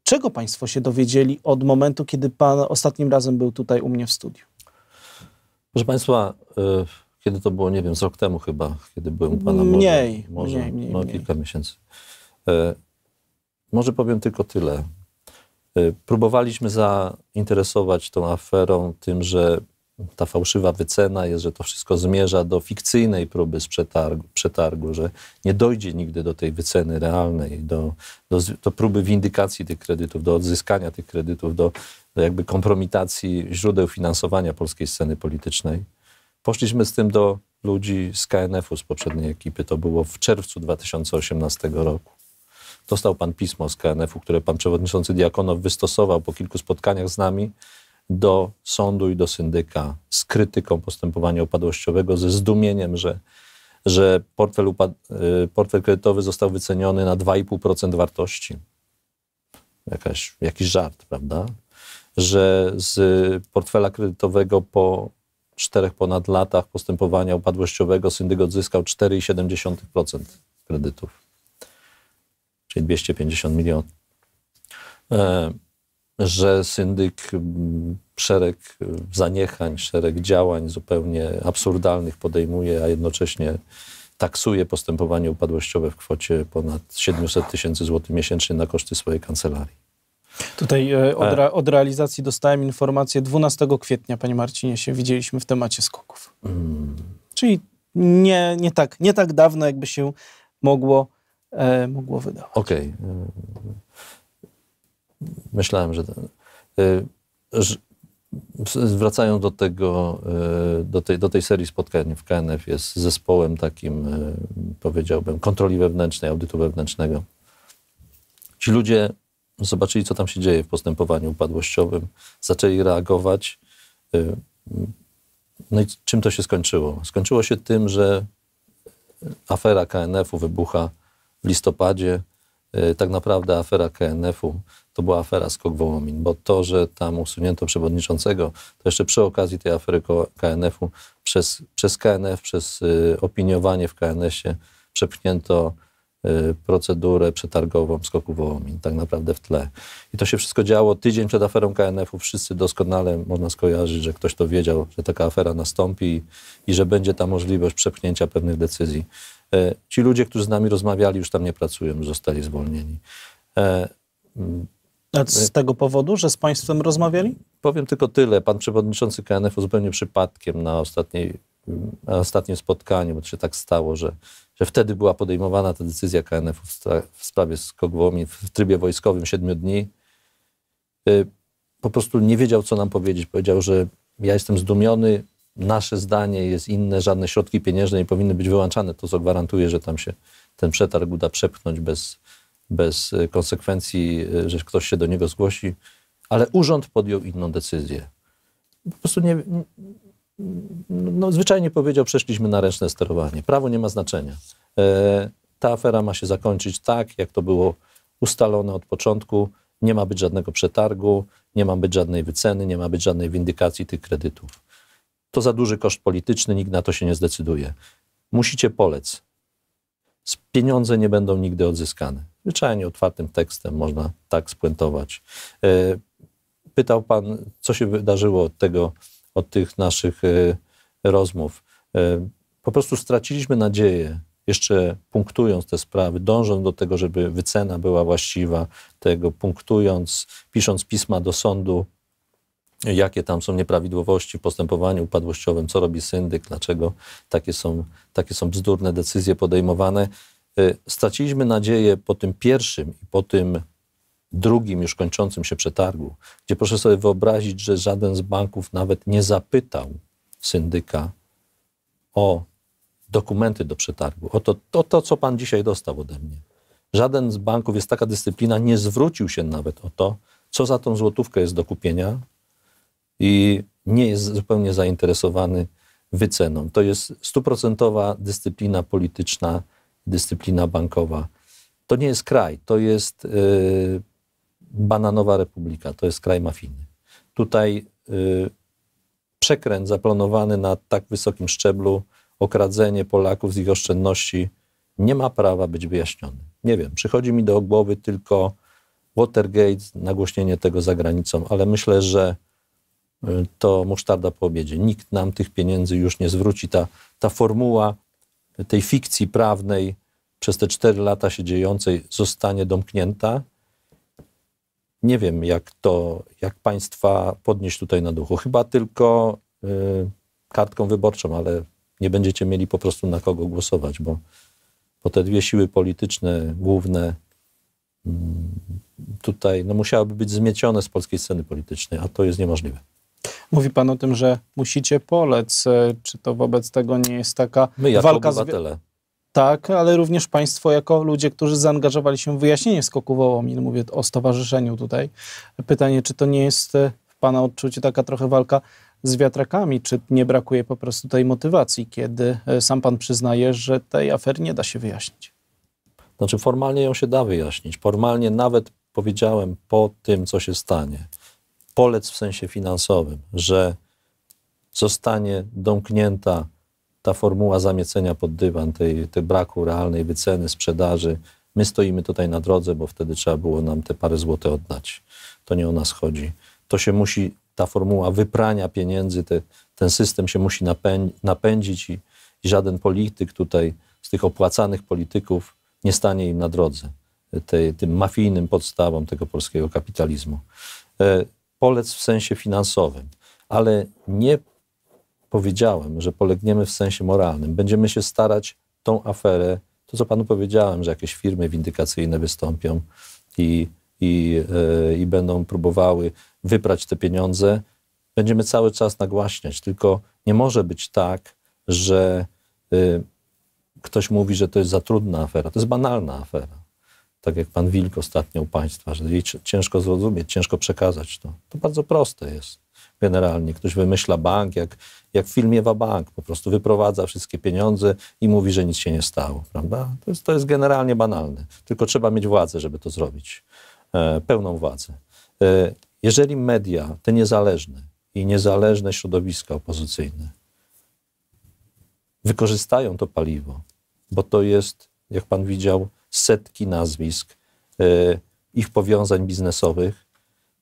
Czego Państwo się dowiedzieli od momentu, kiedy Pan ostatnim razem był tutaj u mnie w studiu? Proszę Państwa, y, kiedy to było, nie wiem, z rok temu chyba, kiedy byłem u Pana może, mniej, może mniej, mniej, no, kilka miesięcy. Y, może powiem tylko tyle. Y, próbowaliśmy zainteresować tą aferą tym, że ta fałszywa wycena jest, że to wszystko zmierza do fikcyjnej próby przetargu, przetargu że nie dojdzie nigdy do tej wyceny realnej, do, do, do, próby windykacji tych kredytów, do odzyskania tych kredytów, do jakby kompromitacji źródeł finansowania polskiej sceny politycznej. Poszliśmy z tym do ludzi z KNF-u, z poprzedniej ekipy. To było w czerwcu 2018 roku. Dostał pan pismo z KNF-u, które pan przewodniczący Diakonow wystosował po kilku spotkaniach z nami do sądu i do syndyka z krytyką postępowania upadłościowego, ze zdumieniem, że, że portfel, upad- y, portfel kredytowy został wyceniony na 2,5% wartości. Jakaś, jakiś żart, prawda? że z portfela kredytowego po czterech ponad latach postępowania upadłościowego syndyk odzyskał 4,7% kredytów, czyli 250 milionów. E, że syndyk szereg zaniechań, szereg działań zupełnie absurdalnych podejmuje, a jednocześnie taksuje postępowanie upadłościowe w kwocie ponad 700 tysięcy złotych miesięcznie na koszty swojej kancelarii. Tutaj e, od, tak. od, realizacji dostałem informację 12 kwietnia, panie Marcinie, się widzieliśmy w temacie skoków. Mm. Czyli nie, nie, tak, nie tak dawno, jakby się mogło, e, mogło wydawać. Okej. Okay. Myślałem, że, ten, e, że Wracając do tego, e, do tej, do tej serii spotkań w KNF jest zespołem takim, powiedziałbym, kontroli wewnętrznej, audytu wewnętrznego. Ci ludzie zobaczyli, co tam się dzieje w postępowaniu upadłościowym, zaczęli reagować. Y, mm, no i czym to się skończyło? Skończyło się tym, że afera KNF-u wybucha w listopadzie. Y, tak naprawdę afera KNF-u to była afera Skok Wołomin, bo to, że tam usunięto przewodniczącego, to jeszcze przy okazji tej afery KNF-u przez, przez KNF, przez y, opiniowanie w KNS-ie przepchnięto Y, procedurę przetargową skoku Wołomin, tak naprawdę w tle. I to się wszystko działo tydzień przed aferą KNF-u. Wszyscy doskonale można skojarzyć, że ktoś to wiedział, że taka afera nastąpi i że będzie ta możliwość przepchnięcia pewnych decyzji. E, ci ludzie, którzy z nami rozmawiali, już tam nie pracują, już zostali zwolnieni. E, z e, tego powodu, że z Państwem rozmawiali? Powiem tylko tyle. Pan przewodniczący KNF-u zupełnie przypadkiem na ostatniej, na ostatnim spotkaniu, bo to się tak stało, że że wtedy była podejmowana ta decyzja KNF w sprawie skogłomi w trybie wojskowym 7 dni. Y, po prostu nie wiedział, co nam powiedzieć. Powiedział, że ja jestem zdumiony, nasze zdanie jest inne, żadne środki pieniężne nie powinny być wyłączane, to co gwarantuje, że tam się ten przetarg uda przepchnąć bez, bez y, konsekwencji, y, że ktoś się do niego zgłosi. Ale urząd podjął inną decyzję. Po prostu nie, no, zwyczajnie powiedział, przeszliśmy na ręczne sterowanie. Prawo nie ma znaczenia. E, ta afera ma się zakończyć tak, jak to było ustalone od początku. Nie ma być żadnego przetargu, nie ma być żadnej wyceny, nie ma być żadnej windykacji tych kredytów. To za duży koszt polityczny, nikt na to się nie zdecyduje. Musicie polec. Pieniądze nie będą nigdy odzyskane. Zwyczajnie otwartym tekstem można tak spuentować. E, pytał pan, co się wydarzyło od tego od tych naszych y, rozmów. Y, po prostu straciliśmy nadzieję, jeszcze punktując te sprawy, dążąc do tego, żeby wycena była właściwa, tego punktując, pisząc pisma do sądu, jakie tam są nieprawidłowości w postępowaniu upadłościowym, co robi syndyk, dlaczego takie są, takie są bzdurne decyzje podejmowane. Y, straciliśmy nadzieję po tym pierwszym i po tym drugim już kończącym się przetargu, gdzie proszę sobie wyobrazić, że żaden z banków nawet nie zapytał syndyka o dokumenty do przetargu, o to, to, to co pan dzisiaj dostał ode mnie. Żaden z banków, jest taka dyscyplina, nie zwrócił się nawet o to, co za tą złotówkę jest do kupienia i nie jest zupełnie zainteresowany wyceną. To jest stuprocentowa dyscyplina polityczna, dyscyplina bankowa. To nie jest kraj, to jest y, bananowa republika, to jest kraj mafijny. Tutaj y, przekręt zaplanowany na tak wysokim szczeblu, okradzenie Polaków z ich oszczędności nie ma prawa być wyjaśniony. Nie wiem, przychodzi mi do głowy tylko Watergate, nagłośnienie tego za granicą, ale myślę, że y, to musztarda po obiedzie. Nikt nam tych pieniędzy już nie zwróci. Ta, ta formuła tej fikcji prawnej przez te cztery lata się dziejącej zostanie domknięta nie wiem, jak to, jak państwa podnieść tutaj na duchu. Chyba tylko y, kartką wyborczą, ale nie będziecie mieli po prostu na kogo głosować, bo, bo te dwie siły polityczne główne y, tutaj no, musiałyby być zmiecione z polskiej sceny politycznej, a to jest niemożliwe. Mówi pan o tym, że musicie polec. E, czy to wobec tego nie jest taka My jako walka obywatele tak, ale również Państwo jako ludzie, którzy zaangażowali się w wyjaśnienie skoku Wołomin, mówię o stowarzyszeniu tutaj. Pytanie, czy to nie jest e, w Pana odczuciu taka trochę walka z wiatrakami, czy nie brakuje po prostu tej motywacji, kiedy e, sam Pan przyznaje, że tej afery nie da się wyjaśnić? Znaczy formalnie ją się da wyjaśnić. Formalnie nawet powiedziałem po tym, co się stanie, polec w sensie finansowym, że zostanie domknięta ta formuła zamiecenia pod dywan, tej, tej braku realnej wyceny, sprzedaży. My stoimy tutaj na drodze, bo wtedy trzeba było nam te parę złote oddać. To nie o nas chodzi. To się musi, ta formuła wyprania pieniędzy, te, ten system się musi napędzić i, i żaden polityk tutaj, z tych opłacanych polityków, nie stanie im na drodze. E, tej, tym mafijnym podstawom tego polskiego kapitalizmu. E, Polec w sensie finansowym, ale nie powiedziałem, że polegniemy w sensie moralnym, będziemy się starać tą aferę, to co panu powiedziałem, że jakieś firmy windykacyjne wystąpią i, i, yy, i będą próbowały wyprać te pieniądze, będziemy cały czas nagłaśniać. Tylko nie może być tak, że yy, ktoś mówi, że to jest za trudna afera. To jest banalna afera. Tak jak pan Wilk ostatnio u państwa, że jej ciężko zrozumieć, ciężko przekazać to. To bardzo proste jest generalnie. Ktoś wymyśla bank, jak, jak w filmie Wabank, po prostu wyprowadza wszystkie pieniądze i mówi, że nic się nie stało, prawda? To jest, to jest generalnie banalne. Tylko trzeba mieć władzę, żeby to zrobić. E, pełną władzę. E, jeżeli media, te niezależne i niezależne środowiska opozycyjne, wykorzystają to paliwo, bo to jest, jak pan widział, setki nazwisk, e, ich powiązań biznesowych,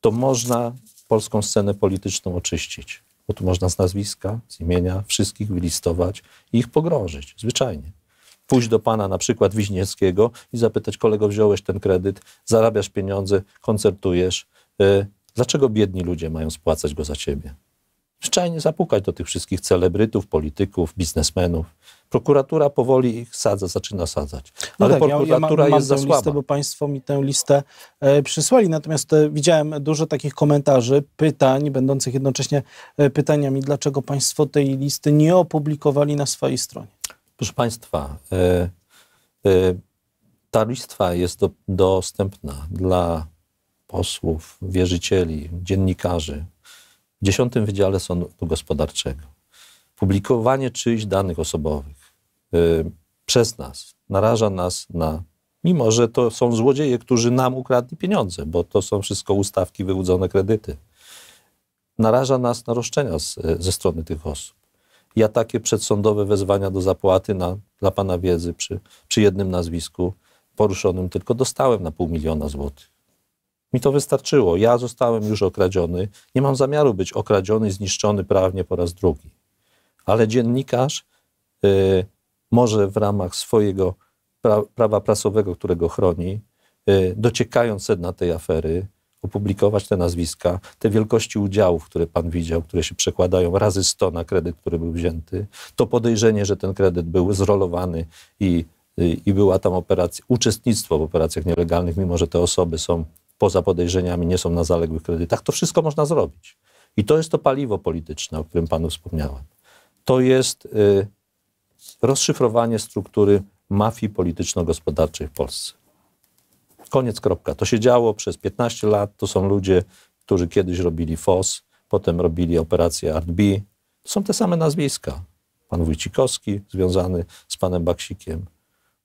to można polską scenę polityczną oczyścić. Bo tu można z nazwiska, z imienia wszystkich wylistować i ich pogrążyć, zwyczajnie. Pójść do pana na przykład Wiźniewskiego i zapytać, kolego, wziąłeś ten kredyt, zarabiasz pieniądze, koncertujesz. Y, dlaczego biedni ludzie mają spłacać go za ciebie? zwyczajnie zapukać do tych wszystkich celebrytów, polityków, biznesmenów. Prokuratura powoli ich sadza, zaczyna sadzać. No ale tak, prokuratura ja, ja ma, jest za słaba. Listę, bo państwo mi tę listę e, przysłali, natomiast e, widziałem dużo takich komentarzy, pytań, będących jednocześnie e, pytaniami, dlaczego państwo tej listy nie opublikowali na swojej stronie. Proszę państwa, e, e, ta lista jest do, dostępna dla posłów, wierzycieli, dziennikarzy, w 10 Wydziale Sądu Gospodarczego. Publikowanie czyichś danych osobowych y, przez nas naraża nas na, mimo że to są złodzieje, którzy nam ukradli pieniądze, bo to są wszystko ustawki, wyłudzone kredyty, naraża nas na roszczenia z, ze strony tych osób. Ja takie przedsądowe wezwania do zapłaty na, dla pana wiedzy przy, przy jednym nazwisku poruszonym tylko dostałem na pół miliona złotych. Mi to wystarczyło. Ja zostałem już okradziony. Nie mam zamiaru być okradziony, zniszczony prawnie po raz drugi. Ale dziennikarz y, może w ramach swojego pra prawa prasowego, którego chroni, y, dociekając sedna tej afery, opublikować te nazwiska, te wielkości udziałów, które pan widział, które się przekładają razy 100 na kredyt, który był wzięty, to podejrzenie, że ten kredyt był zrolowany i, y, i była tam operacja, uczestnictwo w operacjach nielegalnych, mimo że te osoby są poza podejrzeniami nie są na zaległych kredytach, to wszystko można zrobić. I to jest to paliwo polityczne, o którym panu wspomniałem. To jest y, rozszyfrowanie struktury mafii polityczno-gospodarczej w Polsce. Koniec, kropka. To się działo przez 15 lat. To są ludzie, którzy kiedyś robili FOS, potem robili operację ARTB. To są te same nazwiska. Pan Wójcikowski związany z panem Baksikiem,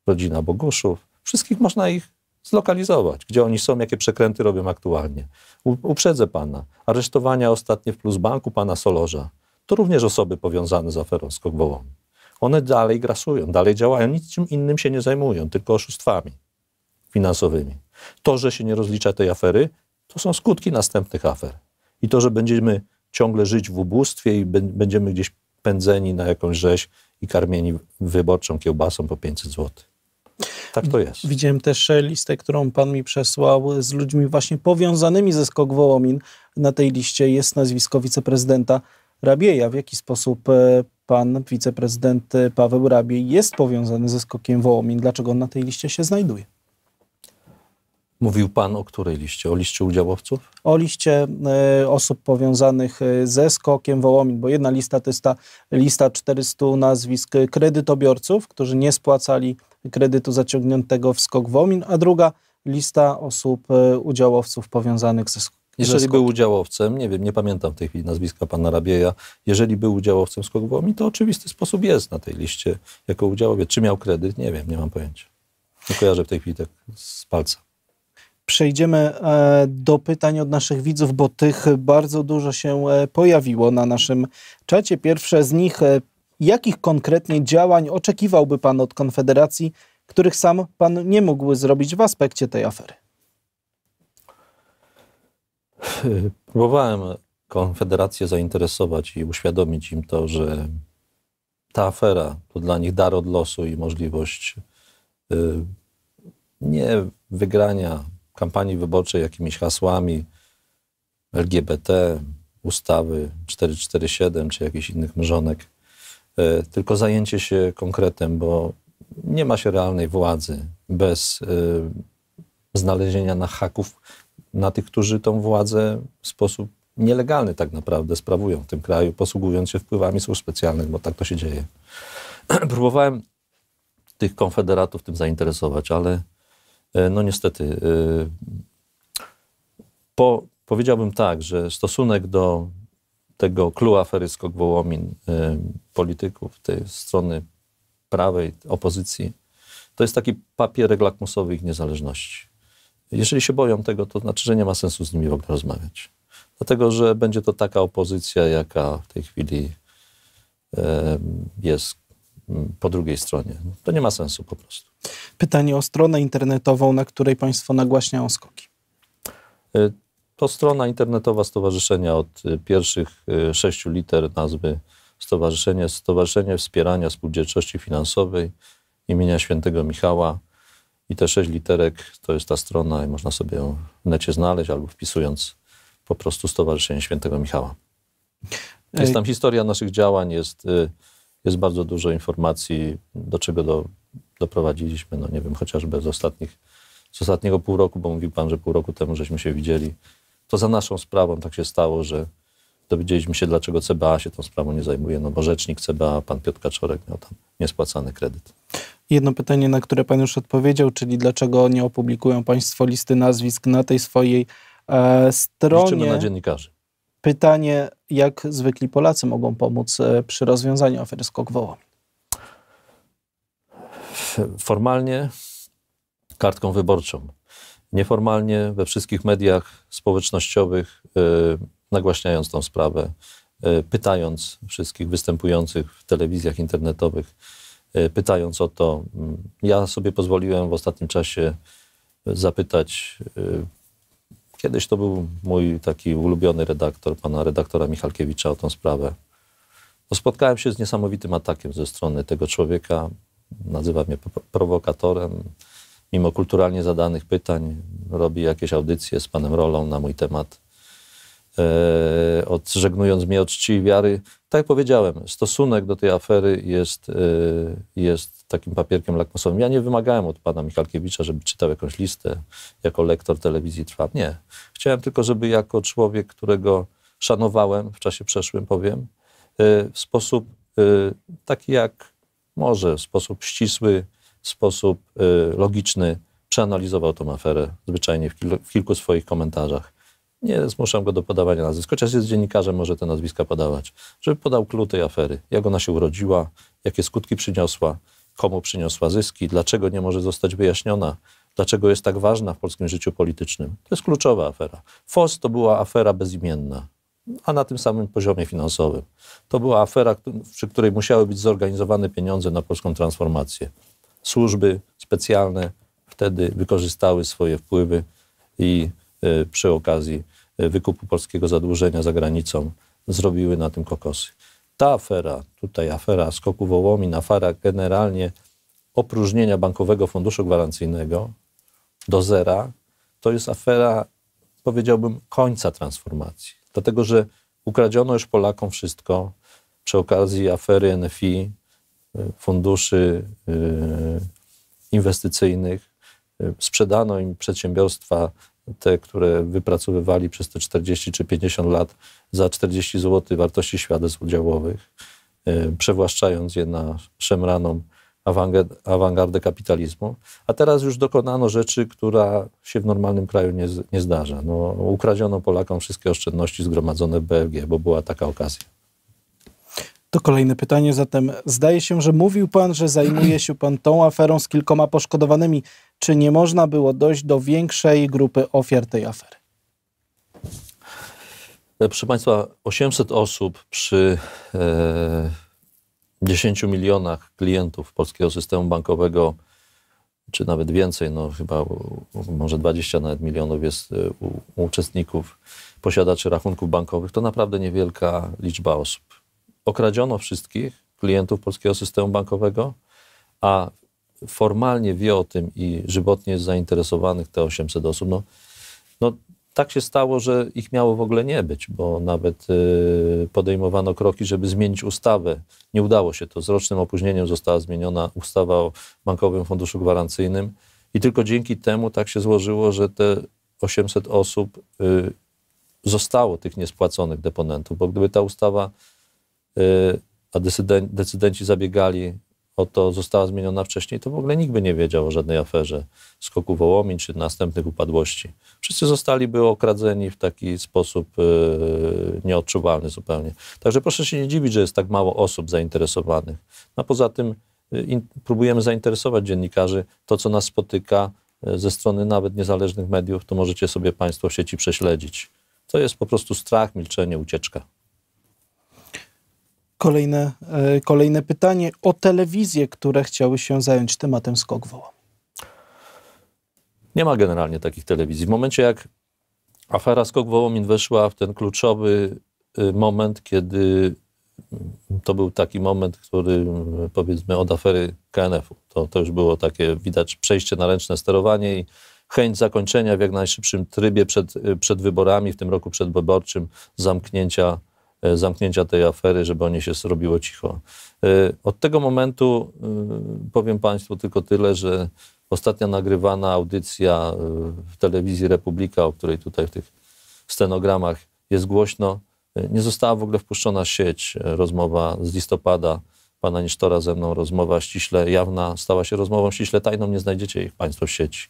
rodzina Boguszów. Wszystkich można ich zlokalizować, gdzie oni są, jakie przekręty robią aktualnie. U, uprzedzę pana. Aresztowania ostatnie w Plus Banku pana Solorza to również osoby powiązane z aferą Skogbołą. One dalej grasują, dalej działają, niczym innym się nie zajmują, tylko oszustwami finansowymi. To, że się nie rozlicza tej afery, to są skutki następnych afer. I to, że będziemy ciągle żyć w ubóstwie i będziemy gdzieś pędzeni na jakąś rzeź i karmieni wyborczą kiełbasą po 500 złotych. Tak to jest. Widziałem też listę, którą pan mi przesłał z ludźmi właśnie powiązanymi ze Skok Wołomin. Na tej liście jest nazwisko wiceprezydenta Rabieja. W jaki sposób e, pan wiceprezydent e, Paweł Rabiej jest powiązany ze Skokiem Wołomin? Dlaczego on na tej liście się znajduje? Mówił Pan o której liście? O liście udziałowców? O liście y, osób powiązanych e, ze skokiem Wołomin, bo jedna lista to jest ta lista 400 nazwisk kredytobiorców, którzy nie spłacali kredytu zaciągniętego w skok Wołomin, a druga lista osób y, udziałowców powiązanych ze skokiem. Jeżeli był udziałowcem, nie wiem, nie pamiętam w tej chwili nazwiska pana Rabieja, jeżeli był udziałowcem skoku Wołomin, to oczywisty sposób jest na tej liście jako udziałowiec. Czy miał kredyt? Nie wiem, nie mam pojęcia. Nie kojarzę w tej chwili tak z palca przejdziemy e, do pytań od naszych widzów, bo tych bardzo dużo się e, pojawiło na naszym czacie. Pierwsze z nich, e, jakich konkretnie działań oczekiwałby Pan od Konfederacji, których sam Pan nie mógł zrobić w aspekcie tej afery? Próbowałem Konfederację zainteresować i uświadomić im to, że ta afera to dla nich dar od losu i możliwość y, nie wygrania kampanii wyborczej jakimiś hasłami LGBT, ustawy 447 czy jakichś innych mrzonek, e, tylko zajęcie się konkretem, bo nie ma się realnej władzy bez e, znalezienia na haków, na tych, którzy tą władzę w sposób nielegalny tak naprawdę sprawują w tym kraju, posługując się wpływami służb specjalnych, bo tak to się dzieje. Próbowałem tych konfederatów tym zainteresować, ale E, no niestety, e, po, powiedziałbym tak, że stosunek do tego clue afery Skok-Wołomin, e, polityków tej strony prawej, opozycji, to jest taki papierek lakmusowy ich niezależności. Jeżeli się boją tego, to znaczy, że nie ma sensu z nimi w ogóle rozmawiać. Dlatego, że będzie to taka opozycja, jaka w tej chwili jest po drugiej stronie. No, to nie ma sensu po prostu. Pytanie o stronę internetową, na której Państwo nagłaśniają skoki. Y, to strona internetowa stowarzyszenia od y, pierwszych y, sześciu liter nazwy Stowarzyszenia Stowarzyszenie Wspierania Spółdzielczości Finansowej imienia świętego Michała. I te sześć literek to jest ta strona i można sobie ją w necie znaleźć albo wpisując po prostu Stowarzyszenie Świętego Michała. Jest tam historia naszych działań, jest jest bardzo dużo informacji, do czego do, doprowadziliśmy, no nie wiem, chociażby z, ostatnich, z ostatniego pół roku, bo mówił Pan, że pół roku temu żeśmy się widzieli. To za naszą sprawą tak się stało, że dowiedzieliśmy się, dlaczego CBA się tą sprawą nie zajmuje, no bo rzecznik CBA, pan Piotr Kaczorek, miał tam niespłacany kredyt. Jedno pytanie, na które Pan już odpowiedział, czyli dlaczego nie opublikują Państwo listy nazwisk na tej swojej e, stronie? Liczymy na dziennikarzy. Pytanie, jak zwykli Polacy mogą pomóc e, przy rozwiązaniu afery Skok Formalnie kartką wyborczą. Nieformalnie we wszystkich mediach społecznościowych yy, nagłaśniając tą sprawę, e, pytając wszystkich występujących w telewizjach internetowych, pytając o to. Mm, ja sobie pozwoliłem w ostatnim czasie zapytać Kiedyś to był mój taki ulubiony redaktor, pana redaktora Michalkiewicza o tą sprawę. No, spotkałem się z niesamowitym atakiem ze strony tego człowieka. Nazywa mnie prowokatorem. Mimo kulturalnie zadanych pytań robi jakieś audycje z panem Rolą na mój temat. E, od, żegnując mnie od czci i wiary. Tak jak powiedziałem, stosunek do tej afery jest, e, jest takim papierkiem lakmusowym. Ja nie wymagałem od pana Michalkiewicza, żeby czytał jakąś listę jako lektor telewizji Trwam. Nie. Chciałem tylko, żeby jako człowiek, którego szanowałem w czasie przeszłym, powiem, e, w sposób taki jak może, w sposób ścisły, w sposób logiczny przeanalizował tą aferę zwyczajnie w kilku swoich komentarzach nie zmuszam go do podawania nazwisk, chociaż jest dziennikarzem, może te nazwiska podawać. Żeby podał klucz tej afery, jak ona się urodziła, jakie skutki przyniosła, komu przyniosła zyski, dlaczego nie może zostać wyjaśniona, dlaczego jest tak ważna w polskim życiu politycznym. To jest kluczowa afera. FOS to była afera bezimienna, a na tym samym poziomie finansowym. To była afera, przy której musiały być zorganizowane pieniądze na polską transformację. Służby specjalne wtedy wykorzystały swoje wpływy i Y, przy okazji y, wykupu polskiego zadłużenia za granicą zrobiły na tym kokosy. Ta afera, tutaj afera skoku Wołomin, afera generalnie opróżnienia Bankowego Funduszu Gwarancyjnego do zera, to jest afera, powiedziałbym, końca transformacji. Dlatego, że ukradziono już Polakom wszystko przy okazji afery NFI, y, funduszy inwestycyjnych, sprzedano im przedsiębiorstwa te, które wypracowywali przez te 40 czy 50 lat za 40 zł wartości świadectw udziałowych, e, przewłaszczając je na szemraną awangardę kapitalizmu, a teraz już dokonano rzeczy, która się w normalnym kraju nie, nie zdarza. No, ukradziono Polakom wszystkie oszczędności zgromadzone w BFG, bo była taka okazja. To kolejne pytanie, zatem zdaje się, że mówił Pan, że zajmuje się Pan tą aferą z kilkoma poszkodowanymi czy nie można było dojść do większej grupy ofiar tej afery? Proszę Państwa, 800 osób przy e, 10 milionach klientów polskiego systemu bankowego, czy nawet więcej, no chyba może 20 nawet milionów jest e, u, u uczestników, posiadaczy rachunków bankowych, to naprawdę niewielka liczba osób. Okradziono wszystkich klientów polskiego systemu bankowego, a formalnie wie o tym i żywotnie jest zainteresowanych te 800 osób. No, no tak się stało, że ich miało w ogóle nie być, bo nawet y, podejmowano kroki, żeby zmienić ustawę. Nie udało się to. Z rocznym opóźnieniem została zmieniona ustawa o Bankowym Funduszu Gwarancyjnym i tylko dzięki temu tak się złożyło, że te 800 osób y, zostało tych niespłaconych deponentów, bo gdyby ta ustawa, y, a decydenci zabiegali oto została zmieniona wcześniej, to w ogóle nikt by nie wiedział o żadnej aferze skoku Wołomin czy następnych upadłości. Wszyscy zostaliby okradzeni w taki sposób yy, nieodczuwalny zupełnie. Także proszę się nie dziwić, że jest tak mało osób zainteresowanych. A no, poza tym e, in, próbujemy zainteresować dziennikarzy to, co nas spotyka e, ze strony nawet niezależnych mediów, to możecie sobie Państwo w sieci prześledzić. To jest po prostu strach, milczenie, ucieczka. Kolejne, e, kolejne pytanie o telewizje, które chciały się zająć tematem skok woła. Nie ma generalnie takich telewizji. W momencie jak afera Skok Wołomin weszła w ten kluczowy y, moment, kiedy mm, to był taki moment, który mm, powiedzmy od afery KNF-u. To, to już było takie, widać, przejście na ręczne sterowanie i chęć zakończenia w jak najszybszym trybie przed, y, przed wyborami, w tym roku przedwyborczym, zamknięcia E, zamknięcia tej afery, żeby o niej się zrobiło cicho. E, od tego momentu e, powiem Państwu tylko tyle, że ostatnia nagrywana audycja w telewizji Republika, o której tutaj w tych stenogramach jest głośno, nie została w ogóle wpuszczona sieć. Rozmowa z listopada pana Nisztora ze mną, rozmowa ściśle jawna, stała się rozmową ściśle tajną, nie znajdziecie ich Państwo w sieci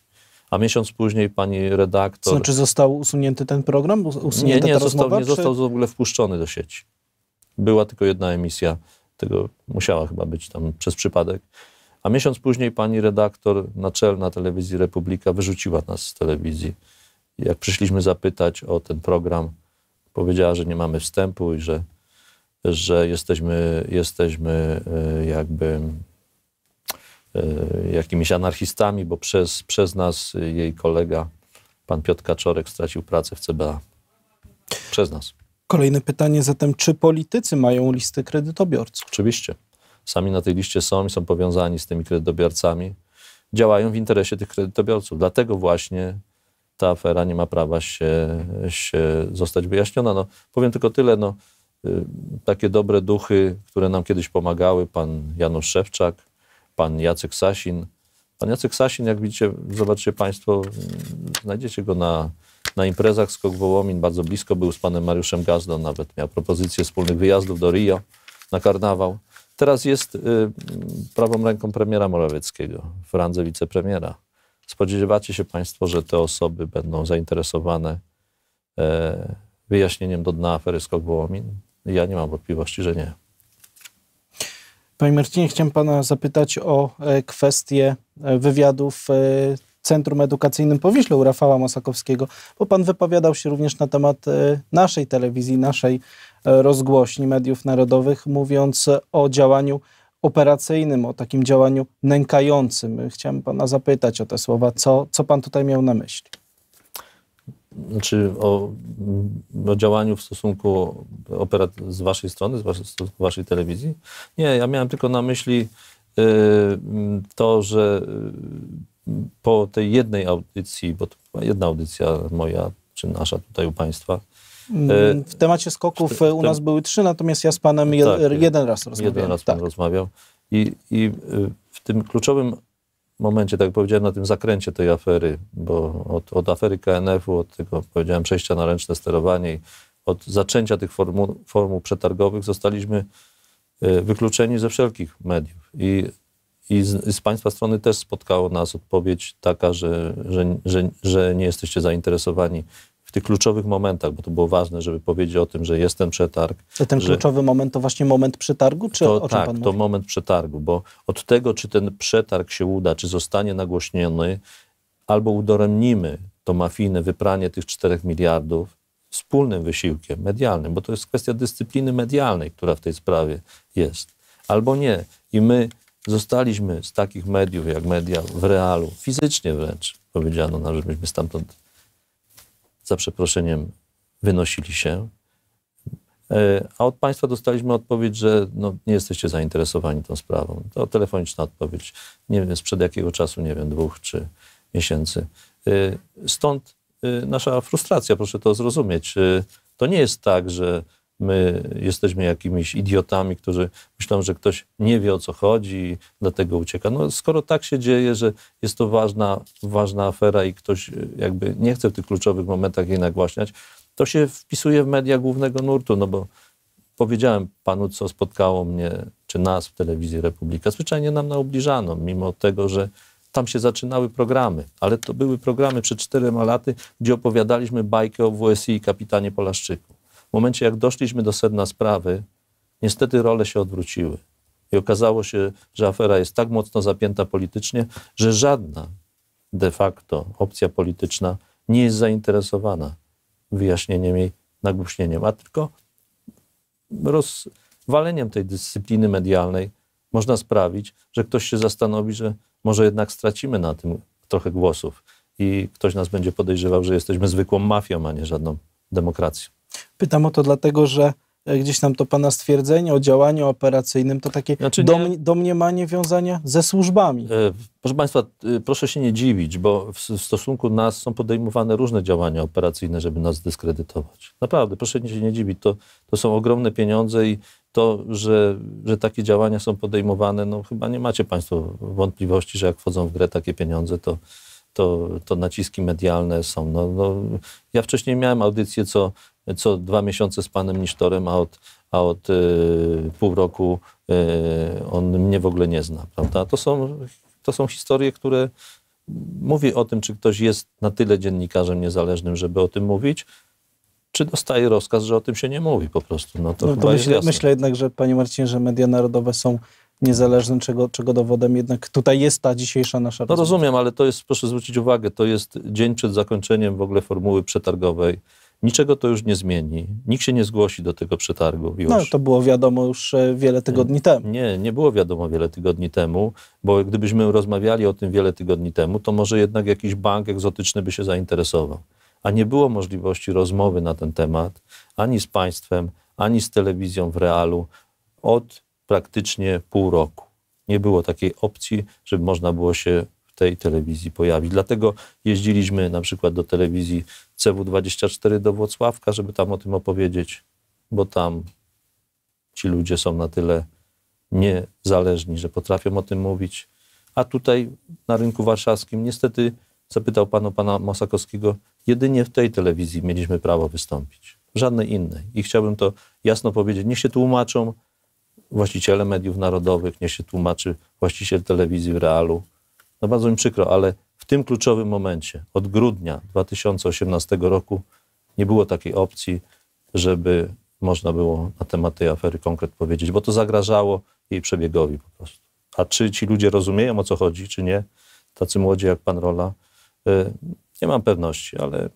a miesiąc później pani redaktor... Znaczy został usunięty ten program? Usunięta nie, nie, został, rozmowa, nie czy... został w ogóle wpuszczony do sieci. Była tylko jedna emisja, tego musiała chyba być tam przez przypadek. A miesiąc później pani redaktor naczelna telewizji Republika wyrzuciła nas z telewizji. Jak przyszliśmy zapytać o ten program, powiedziała, że nie mamy wstępu i że, że jesteśmy, jesteśmy e, jakby E, jakimiś anarchistami, bo przez, przez nas jej kolega, pan Piotr Kaczorek, stracił pracę w CBA. Przez nas. Kolejne pytanie zatem, czy politycy mają listy kredytobiorców? Oczywiście. Sami na tej liście są i są powiązani z tymi kredytobiorcami. Działają w interesie tych kredytobiorców. Dlatego właśnie ta afera nie ma prawa się, się zostać wyjaśniona. No, powiem tylko tyle, no, y, takie dobre duchy, które nam kiedyś pomagały, pan Janusz Szewczak, pan Jacek Sasin. Pan Jacek Sasin, jak widzicie, zobaczycie Państwo, znajdziecie go na, na imprezach Skok Wołomin, bardzo blisko był z panem Mariuszem Gazdą, nawet miał propozycję wspólnych wyjazdów do Rio na karnawał. Teraz jest y, prawą ręką premiera Morawieckiego, w randze wicepremiera. Spodziewacie się Państwo, że te osoby będą zainteresowane e, wyjaśnieniem do dna afery Skok Wołomin? Ja nie mam wątpliwości, że nie. Panie Marcinie, chciałem Pana zapytać o e, kwestię e, wywiadów e, Centrum Edukacyjnym Powiśle u Rafała Masakowskiego, bo Pan wypowiadał się również na temat naszej telewizji, naszej rozgłośni mediów narodowych, mówiąc o działaniu operacyjnym, o takim działaniu nękającym. Chciałem Pana zapytać o te słowa, co, co Pan tutaj miał na myśli? znaczy o, o, działaniu w stosunku operat- z waszej strony, z waszej, waszej telewizji? Nie, ja miałem tylko na myśli y, to, że y, po tej jednej audycji, bo to była jedna audycja moja, czy nasza tutaj u Państwa. Mm, y, w temacie skoków te, u nas te... były trzy, natomiast ja z Panem jed, tak, jeden raz rozmawiałem. Jeden raz tak. Pan rozmawiał. I, I y, w tym kluczowym momencie, tak jak powiedziałem, na tym zakręcie tej afery, bo od, od afery KNF-u, od tego, powiedziałem, przejścia na ręczne sterowanie i od zaczęcia tych formu, formuł przetargowych zostaliśmy e, wykluczeni ze wszelkich mediów. I, i z, i z, Państwa strony też spotkało nas odpowiedź taka, że, że, że, że nie jesteście zainteresowani w tych kluczowych momentach, bo to było ważne, żeby powiedzieć o tym, że jest ten przetarg. To ten kluczowy moment to właśnie moment przetargu, czy to, o czym Tak, pan mówi? to moment przetargu, bo od tego, czy ten przetarg się uda, czy zostanie nagłośniony, albo udoremnimy to mafijne wypranie tych 4 miliardów wspólnym wysiłkiem medialnym, bo to jest kwestia dyscypliny medialnej, która w tej sprawie jest, albo nie. I my zostaliśmy z takich mediów jak media w realu, fizycznie wręcz, powiedziano nam, stamtąd za przeproszeniem, wynosili się. E, a od państwa dostaliśmy odpowiedź, że no, nie jesteście zainteresowani tą sprawą. To telefoniczna odpowiedź. Nie wiem, sprzed jakiego czasu, nie wiem, dwóch czy miesięcy. E, stąd e, nasza frustracja, proszę to zrozumieć. To nie jest tak, że my jesteśmy jakimiś idiotami, którzy myślą, że ktoś nie wie o co chodzi i dlatego ucieka. No, skoro tak się dzieje, że jest to ważna, ważna afera i ktoś y, jakby nie chce w tych kluczowych momentach jej nagłaśniać, to się wpisuje w media głównego nurtu, no bo powiedziałem panu, co spotkało mnie, czy nas w telewizji Republika. Zwyczajnie nam naubliżano, mimo tego, że tam się zaczynały programy, ale to były programy przed czterema laty, gdzie opowiadaliśmy bajkę o WSI i kapitanie Polaszczyku. W momencie, jak doszliśmy do sedna sprawy, niestety role się odwróciły. I okazało się, że afera jest tak mocno zapięta politycznie, że żadna de facto opcja polityczna nie jest zainteresowana wyjaśnieniem jej, nagłośnieniem, a tylko rozwaleniem tej dyscypliny medialnej można sprawić, że ktoś się zastanowi, że może jednak stracimy na tym trochę głosów i ktoś nas będzie podejrzewał, że jesteśmy zwykłą mafią, a nie żadną demokracją. Pytam o to dlatego, że e, gdzieś tam to pana stwierdzenie o działaniu operacyjnym, to takie znaczy dom, domniemanie wiązania ze służbami. E, proszę państwa, e, proszę się nie dziwić, bo w, w stosunku nas są podejmowane różne działania operacyjne, żeby nas dyskredytować. Naprawdę, proszę się nie dziwić, to, to są ogromne pieniądze i to, że, że takie działania są podejmowane, no chyba nie macie państwo wątpliwości, że jak wchodzą w grę takie pieniądze, to, to, to naciski medialne są. No, no, ja wcześniej miałem audycję co co dwa miesiące z panem Nisztorem, a od, a od y, pół roku y, on mnie w ogóle nie zna, prawda? To są, to są historie, które mówi o tym, czy ktoś jest na tyle dziennikarzem niezależnym, żeby o tym mówić, czy dostaje rozkaz, że o tym się nie mówi po prostu. No to, no to myślę, myślę, jednak, że panie Marcinie, że media narodowe są niezależne, czego, czego dowodem jednak tutaj jest ta dzisiejsza nasza No rozumiem, ale to jest, proszę zwrócić uwagę, to jest dzień przed zakończeniem w ogóle formuły przetargowej Niczego to już nie zmieni. Nikt się nie zgłosi do tego przetargu już. No, to było wiadomo już e, wiele tygodni temu. Nie, nie było wiadomo wiele tygodni temu, bo gdybyśmy rozmawiali o tym wiele tygodni temu, to może jednak jakiś bank egzotyczny by się zainteresował. A nie było możliwości rozmowy na ten temat ani z państwem, ani z telewizją w realu od praktycznie pół roku. Nie było takiej opcji, żeby można było się tej telewizji pojawi. Dlatego jeździliśmy na przykład do telewizji CW24 do Włocławka, żeby tam o tym opowiedzieć, bo tam ci ludzie są na tyle niezależni, że potrafią o tym mówić. A tutaj na rynku warszawskim niestety, zapytał pan o pana Mosakowskiego, jedynie w tej telewizji mieliśmy prawo wystąpić, żadnej innej. I chciałbym to jasno powiedzieć, niech się tłumaczą właściciele mediów narodowych, niech się tłumaczy właściciel telewizji w realu, no bardzo mi przykro, ale w tym kluczowym momencie, od grudnia 2018 roku, nie było takiej opcji, żeby można było na temat tej afery konkret powiedzieć, bo to zagrażało jej przebiegowi po prostu. A czy ci ludzie rozumieją, o co chodzi, czy nie, tacy młodzi jak pan Rola, y, nie mam pewności, ale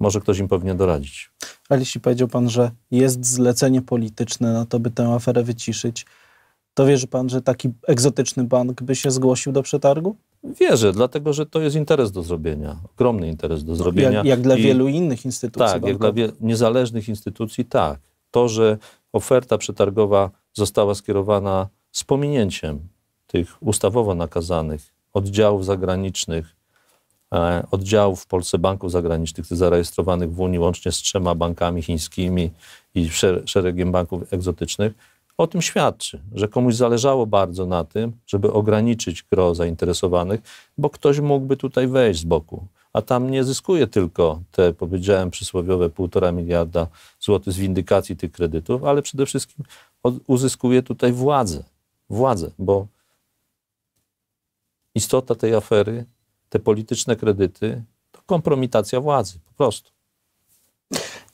może ktoś im powinien doradzić. Ale jeśli powiedział pan, że jest zlecenie polityczne na to, by tę aferę wyciszyć, to wierzy pan, że taki egzotyczny bank by się zgłosił do przetargu? Wierzę, dlatego że to jest interes do zrobienia, ogromny interes do zrobienia. Jak, jak dla I, wielu innych instytucji. Tak, bankowych. jak dla niezależnych instytucji, tak. To, że oferta przetargowa została skierowana z pominięciem tych ustawowo nakazanych oddziałów zagranicznych, e, oddziałów w Polsce banków zagranicznych zarejestrowanych w Unii łącznie z trzema bankami chińskimi i szeregiem banków egzotycznych, o tym świadczy, że komuś zależało bardzo na tym, żeby ograniczyć gro zainteresowanych, bo ktoś mógłby tutaj wejść z boku. A tam nie zyskuje tylko te, powiedziałem, przysłowiowe półtora miliarda złotych z windykacji tych kredytów, ale przede wszystkim uzyskuje tutaj władzę. Władzę, bo istota tej afery, te polityczne kredyty, to kompromitacja władzy, po prostu.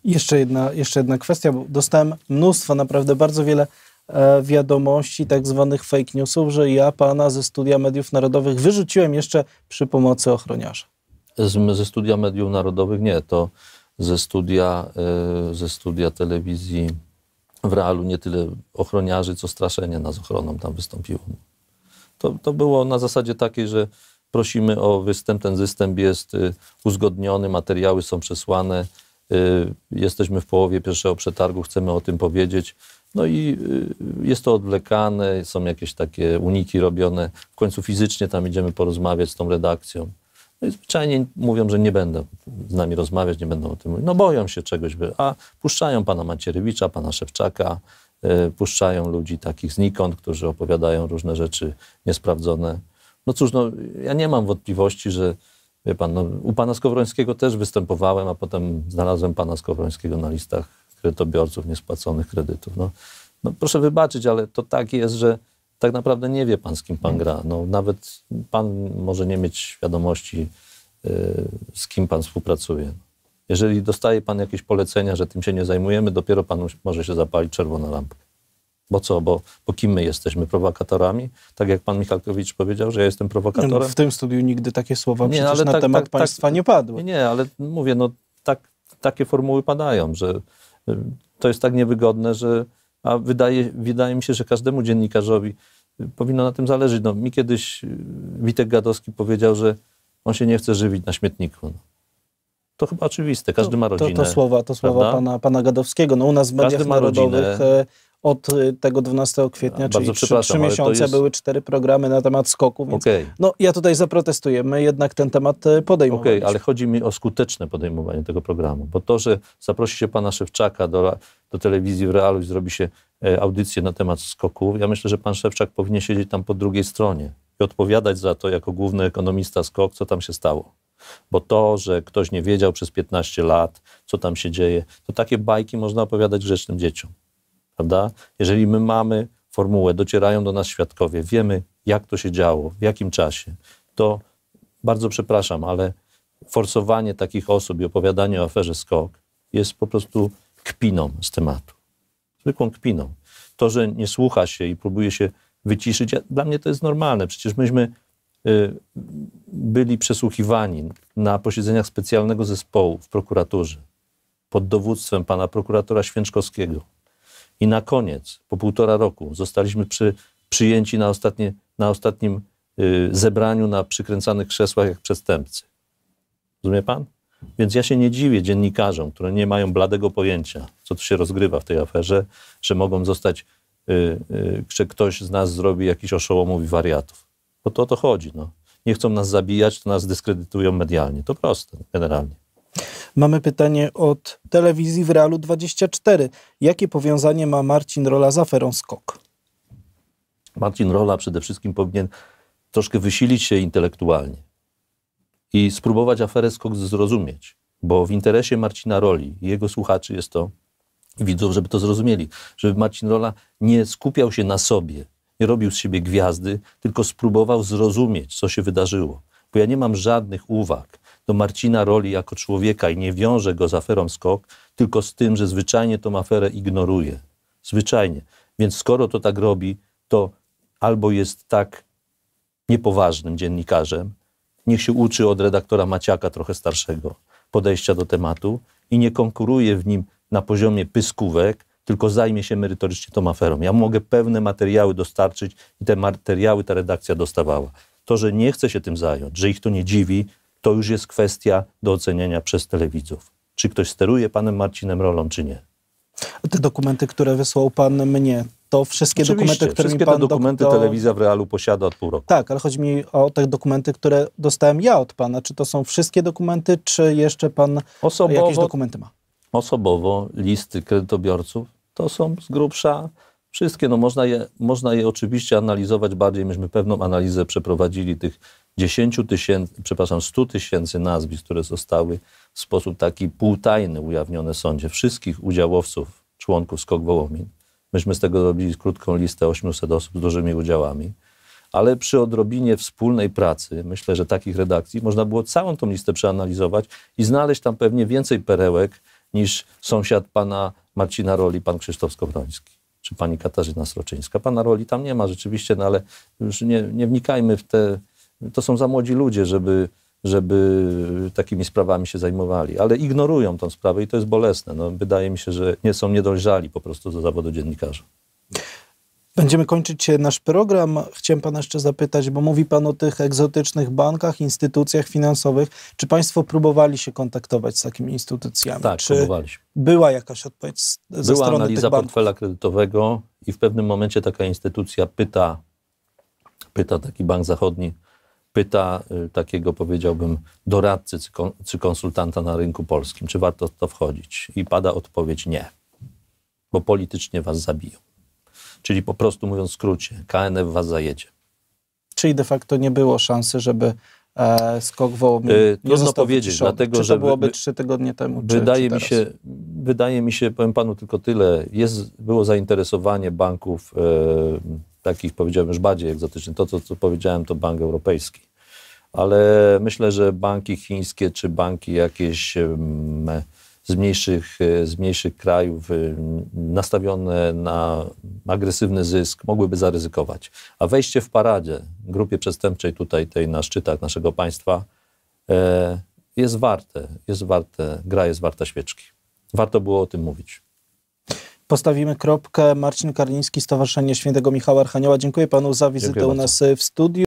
Jeszcze jedna, jeszcze jedna kwestia, bo dostałem mnóstwo, naprawdę bardzo wiele E, wiadomości, tak zwanych fake newsów, że ja pana ze studia mediów narodowych wyrzuciłem jeszcze przy pomocy ochroniarza. Z, ze studia mediów narodowych nie, to ze studia, e, ze studia telewizji w realu nie tyle ochroniarzy, co straszenie nas ochroną tam wystąpiło. To, to było na zasadzie takiej, że prosimy o występ, ten występ jest y, uzgodniony, materiały są przesłane, y, jesteśmy w połowie pierwszego przetargu, chcemy o tym powiedzieć no i y, jest to odwlekane, są jakieś takie uniki robione. W końcu fizycznie tam idziemy porozmawiać z tą redakcją. No i zwyczajnie mówią, że nie będą z nami rozmawiać, nie będą o tym mówić. No boją się czegoś, a puszczają pana Macierewicza, pana Szewczaka, y, puszczają ludzi takich znikąd, którzy opowiadają różne rzeczy niesprawdzone. No cóż, no, ja nie mam wątpliwości, że wie pan, no, u pana Skowrońskiego też występowałem, a potem znalazłem pana Skowrońskiego na listach kredytobiorców niespłaconych kredytów. No, no proszę wybaczyć, ale to tak jest, że tak naprawdę nie wie pan, z kim pan gra. No, nawet pan może nie mieć świadomości, y, z kim pan współpracuje. Jeżeli dostaje pan jakieś polecenia, że tym się nie zajmujemy, dopiero pan może się zapalić czerwona lampka. Bo co, bo, bo kim my jesteśmy? Prowokatorami? Tak jak pan Michalkowicz powiedział, że ja jestem prowokatorem. No, w tym studiu nigdy takie słowa nie, przecież na tak, tak, temat tak, państwa tak, nie padły. Nie, ale mówię, no tak, takie formuły padają, że to jest tak niewygodne, że a wydaje, wydaje mi się, że każdemu dziennikarzowi powinno na tym zależeć. No, mi kiedyś Witek Gadowski powiedział, że on się nie chce żywić na śmietniku. No to chyba oczywiste, każdy ma rodzinę. To, to, słowa, to słowa pana, pana Gadowskiego. No, u nas w mediach narodowych e, od e, tego 12 kwietnia, ja, czyli trzy, trzy miesiące jest... były cztery programy na temat skoku, więc okay. no, ja tutaj zaprotestuję. My jednak ten temat e, podejmowaliśmy. Okej, okay, ale chodzi mi o skuteczne podejmowanie tego programu, bo to, że zaprosi się pana Szewczaka do, do telewizji w realu i zrobi się audycję na temat skoku, ja myślę, że pan Szewczak powinien siedzieć tam po drugiej stronie i odpowiadać za to jako główny ekonomista skok, co tam się stało. Bo to, że ktoś nie wiedział przez 15 lat, co tam się dzieje, to takie bajki można opowiadać grzecznym dzieciom. Prawda? Jeżeli my mamy formułę, docierają do nas świadkowie, wiemy, jak to się działo, w jakim czasie, to bardzo przepraszam, ale forsowanie takich osób i opowiadanie o aferze Skok jest po prostu kpiną z tematu. Zwykłą kpiną. To, że nie słucha się i próbuje się wyciszyć, dla mnie to jest normalne. Przecież myśmy Y, byli przesłuchiwani na posiedzeniach specjalnego zespołu w prokuraturze pod dowództwem pana prokuratora Święczkowskiego. I na koniec, po półtora roku, zostaliśmy przy, przyjęci na, ostatnie, na ostatnim y, zebraniu na przykręcanych krzesłach jak przestępcy. Rozumie pan? Więc ja się nie dziwię dziennikarzom, które nie mają bladego pojęcia, co tu się rozgrywa w tej aferze, że mogą zostać, y, y, że ktoś z nas zrobi jakiś oszołomów i wariatów. Bo to o to chodzi. No. Nie chcą nas zabijać, to nas dyskredytują medialnie. To proste, generalnie. Mamy pytanie od telewizji w Realu 24. Jakie powiązanie ma Marcin Rola z aferą Skok? Marcin Rola przede wszystkim powinien troszkę wysilić się intelektualnie i spróbować aferę Skok zrozumieć, bo w interesie Marcina Roli i jego słuchaczy jest to, widzów, żeby to zrozumieli, żeby Marcin Rola nie skupiał się na sobie, nie robił z siebie gwiazdy, tylko spróbował zrozumieć, co się wydarzyło. Bo ja nie mam żadnych uwag do Marcina Roli jako człowieka i nie wiążę go z aferą Skok, tylko z tym, że zwyczajnie tą aferę ignoruje. Zwyczajnie. Więc skoro to tak robi, to albo jest tak niepoważnym dziennikarzem, niech się uczy od redaktora Maciaka trochę starszego podejścia do tematu i nie konkuruje w nim na poziomie pyskówek, tylko zajmie się merytorycznie tą aferą. Ja mogę pewne materiały dostarczyć i te materiały ta redakcja dostawała. To, że nie chce się tym zająć, że ich to nie dziwi, to już jest kwestia do oceniania przez telewidzów. Czy ktoś steruje panem Marcinem Rolą, czy nie. Te dokumenty, które wysłał pan mnie, to wszystkie Oczywiście, dokumenty, które wszystkie mi pan... te dokumenty do... telewizja w realu posiada od pół roku. Tak, ale chodzi mi o te dokumenty, które dostałem ja od pana. Czy to są wszystkie dokumenty, czy jeszcze pan osobowo, jakieś dokumenty ma? Osobowo listy kredytobiorców to są z grubsza wszystkie. No można, je, można je oczywiście analizować bardziej. Myśmy pewną analizę przeprowadzili tych 10 tysięcy, przepraszam, 100 tysięcy nazwisk, które zostały w sposób taki półtajny ujawnione w sądzie wszystkich udziałowców, członków SKOK Wołomin. Myśmy z tego zrobili krótką listę 800 osób z dużymi udziałami, ale przy odrobinie wspólnej pracy, myślę, że takich redakcji, można było całą tą listę przeanalizować i znaleźć tam pewnie więcej perełek, niż sąsiad pana Marcina Roli, pan Krzysztof Skowroński czy pani Katarzyna Sroczyńska. Pana roli tam nie ma rzeczywiście, no ale już nie, nie wnikajmy w te. To są za młodzi ludzie, żeby, żeby takimi sprawami się zajmowali, ale ignorują tą sprawę i to jest bolesne. No, wydaje mi się, że nie są niedojrzali po prostu do zawodu dziennikarza. Będziemy kończyć e, nasz program. Chciałem Pana jeszcze zapytać, bo mówi Pan o tych egzotycznych bankach, instytucjach finansowych. Czy Państwo próbowali się kontaktować z takimi instytucjami? Tak, Czy próbowaliśmy. Była jakaś odpowiedź ze była strony Była analiza portfela kredytowego i w pewnym momencie taka instytucja pyta, pyta taki bank zachodni, pyta y, takiego, powiedziałbym, doradcy czy konsultanta na rynku polskim, czy warto w to wchodzić. I pada odpowiedź nie, bo politycznie Was zabiją. Czyli po prostu mówiąc w skrócie, KNF was zajedzie. Czyli de facto nie było szansy, żeby e, skok wołowny e, nie Trudno powiedzieć, piszony. dlatego czy to że byłoby trzy tygodnie temu, wydaje czy, czy mi się, Wydaje mi się, powiem panu tylko tyle, jest, było zainteresowanie banków e, takich, powiedziałem już bardziej egzotycznych. To, co, co powiedziałem, to bank europejski. Ale myślę, że banki chińskie czy banki jakieś z mniejszych, e, z mniejszych krajów e, nastawione na agresywny zysk mogłyby zaryzykować. A wejście w paradzie grupie przestępczej tutaj, tej na szczytach naszego państwa e, jest warte, jest warte, gra jest warta świeczki. Warto było o tym mówić. Postawimy kropkę. Marcin Karliński, Stowarzyszenie Świętego Michała Archanioła. Dziękuję panu za wizytę Dziękuję u nas bardzo. w studiu.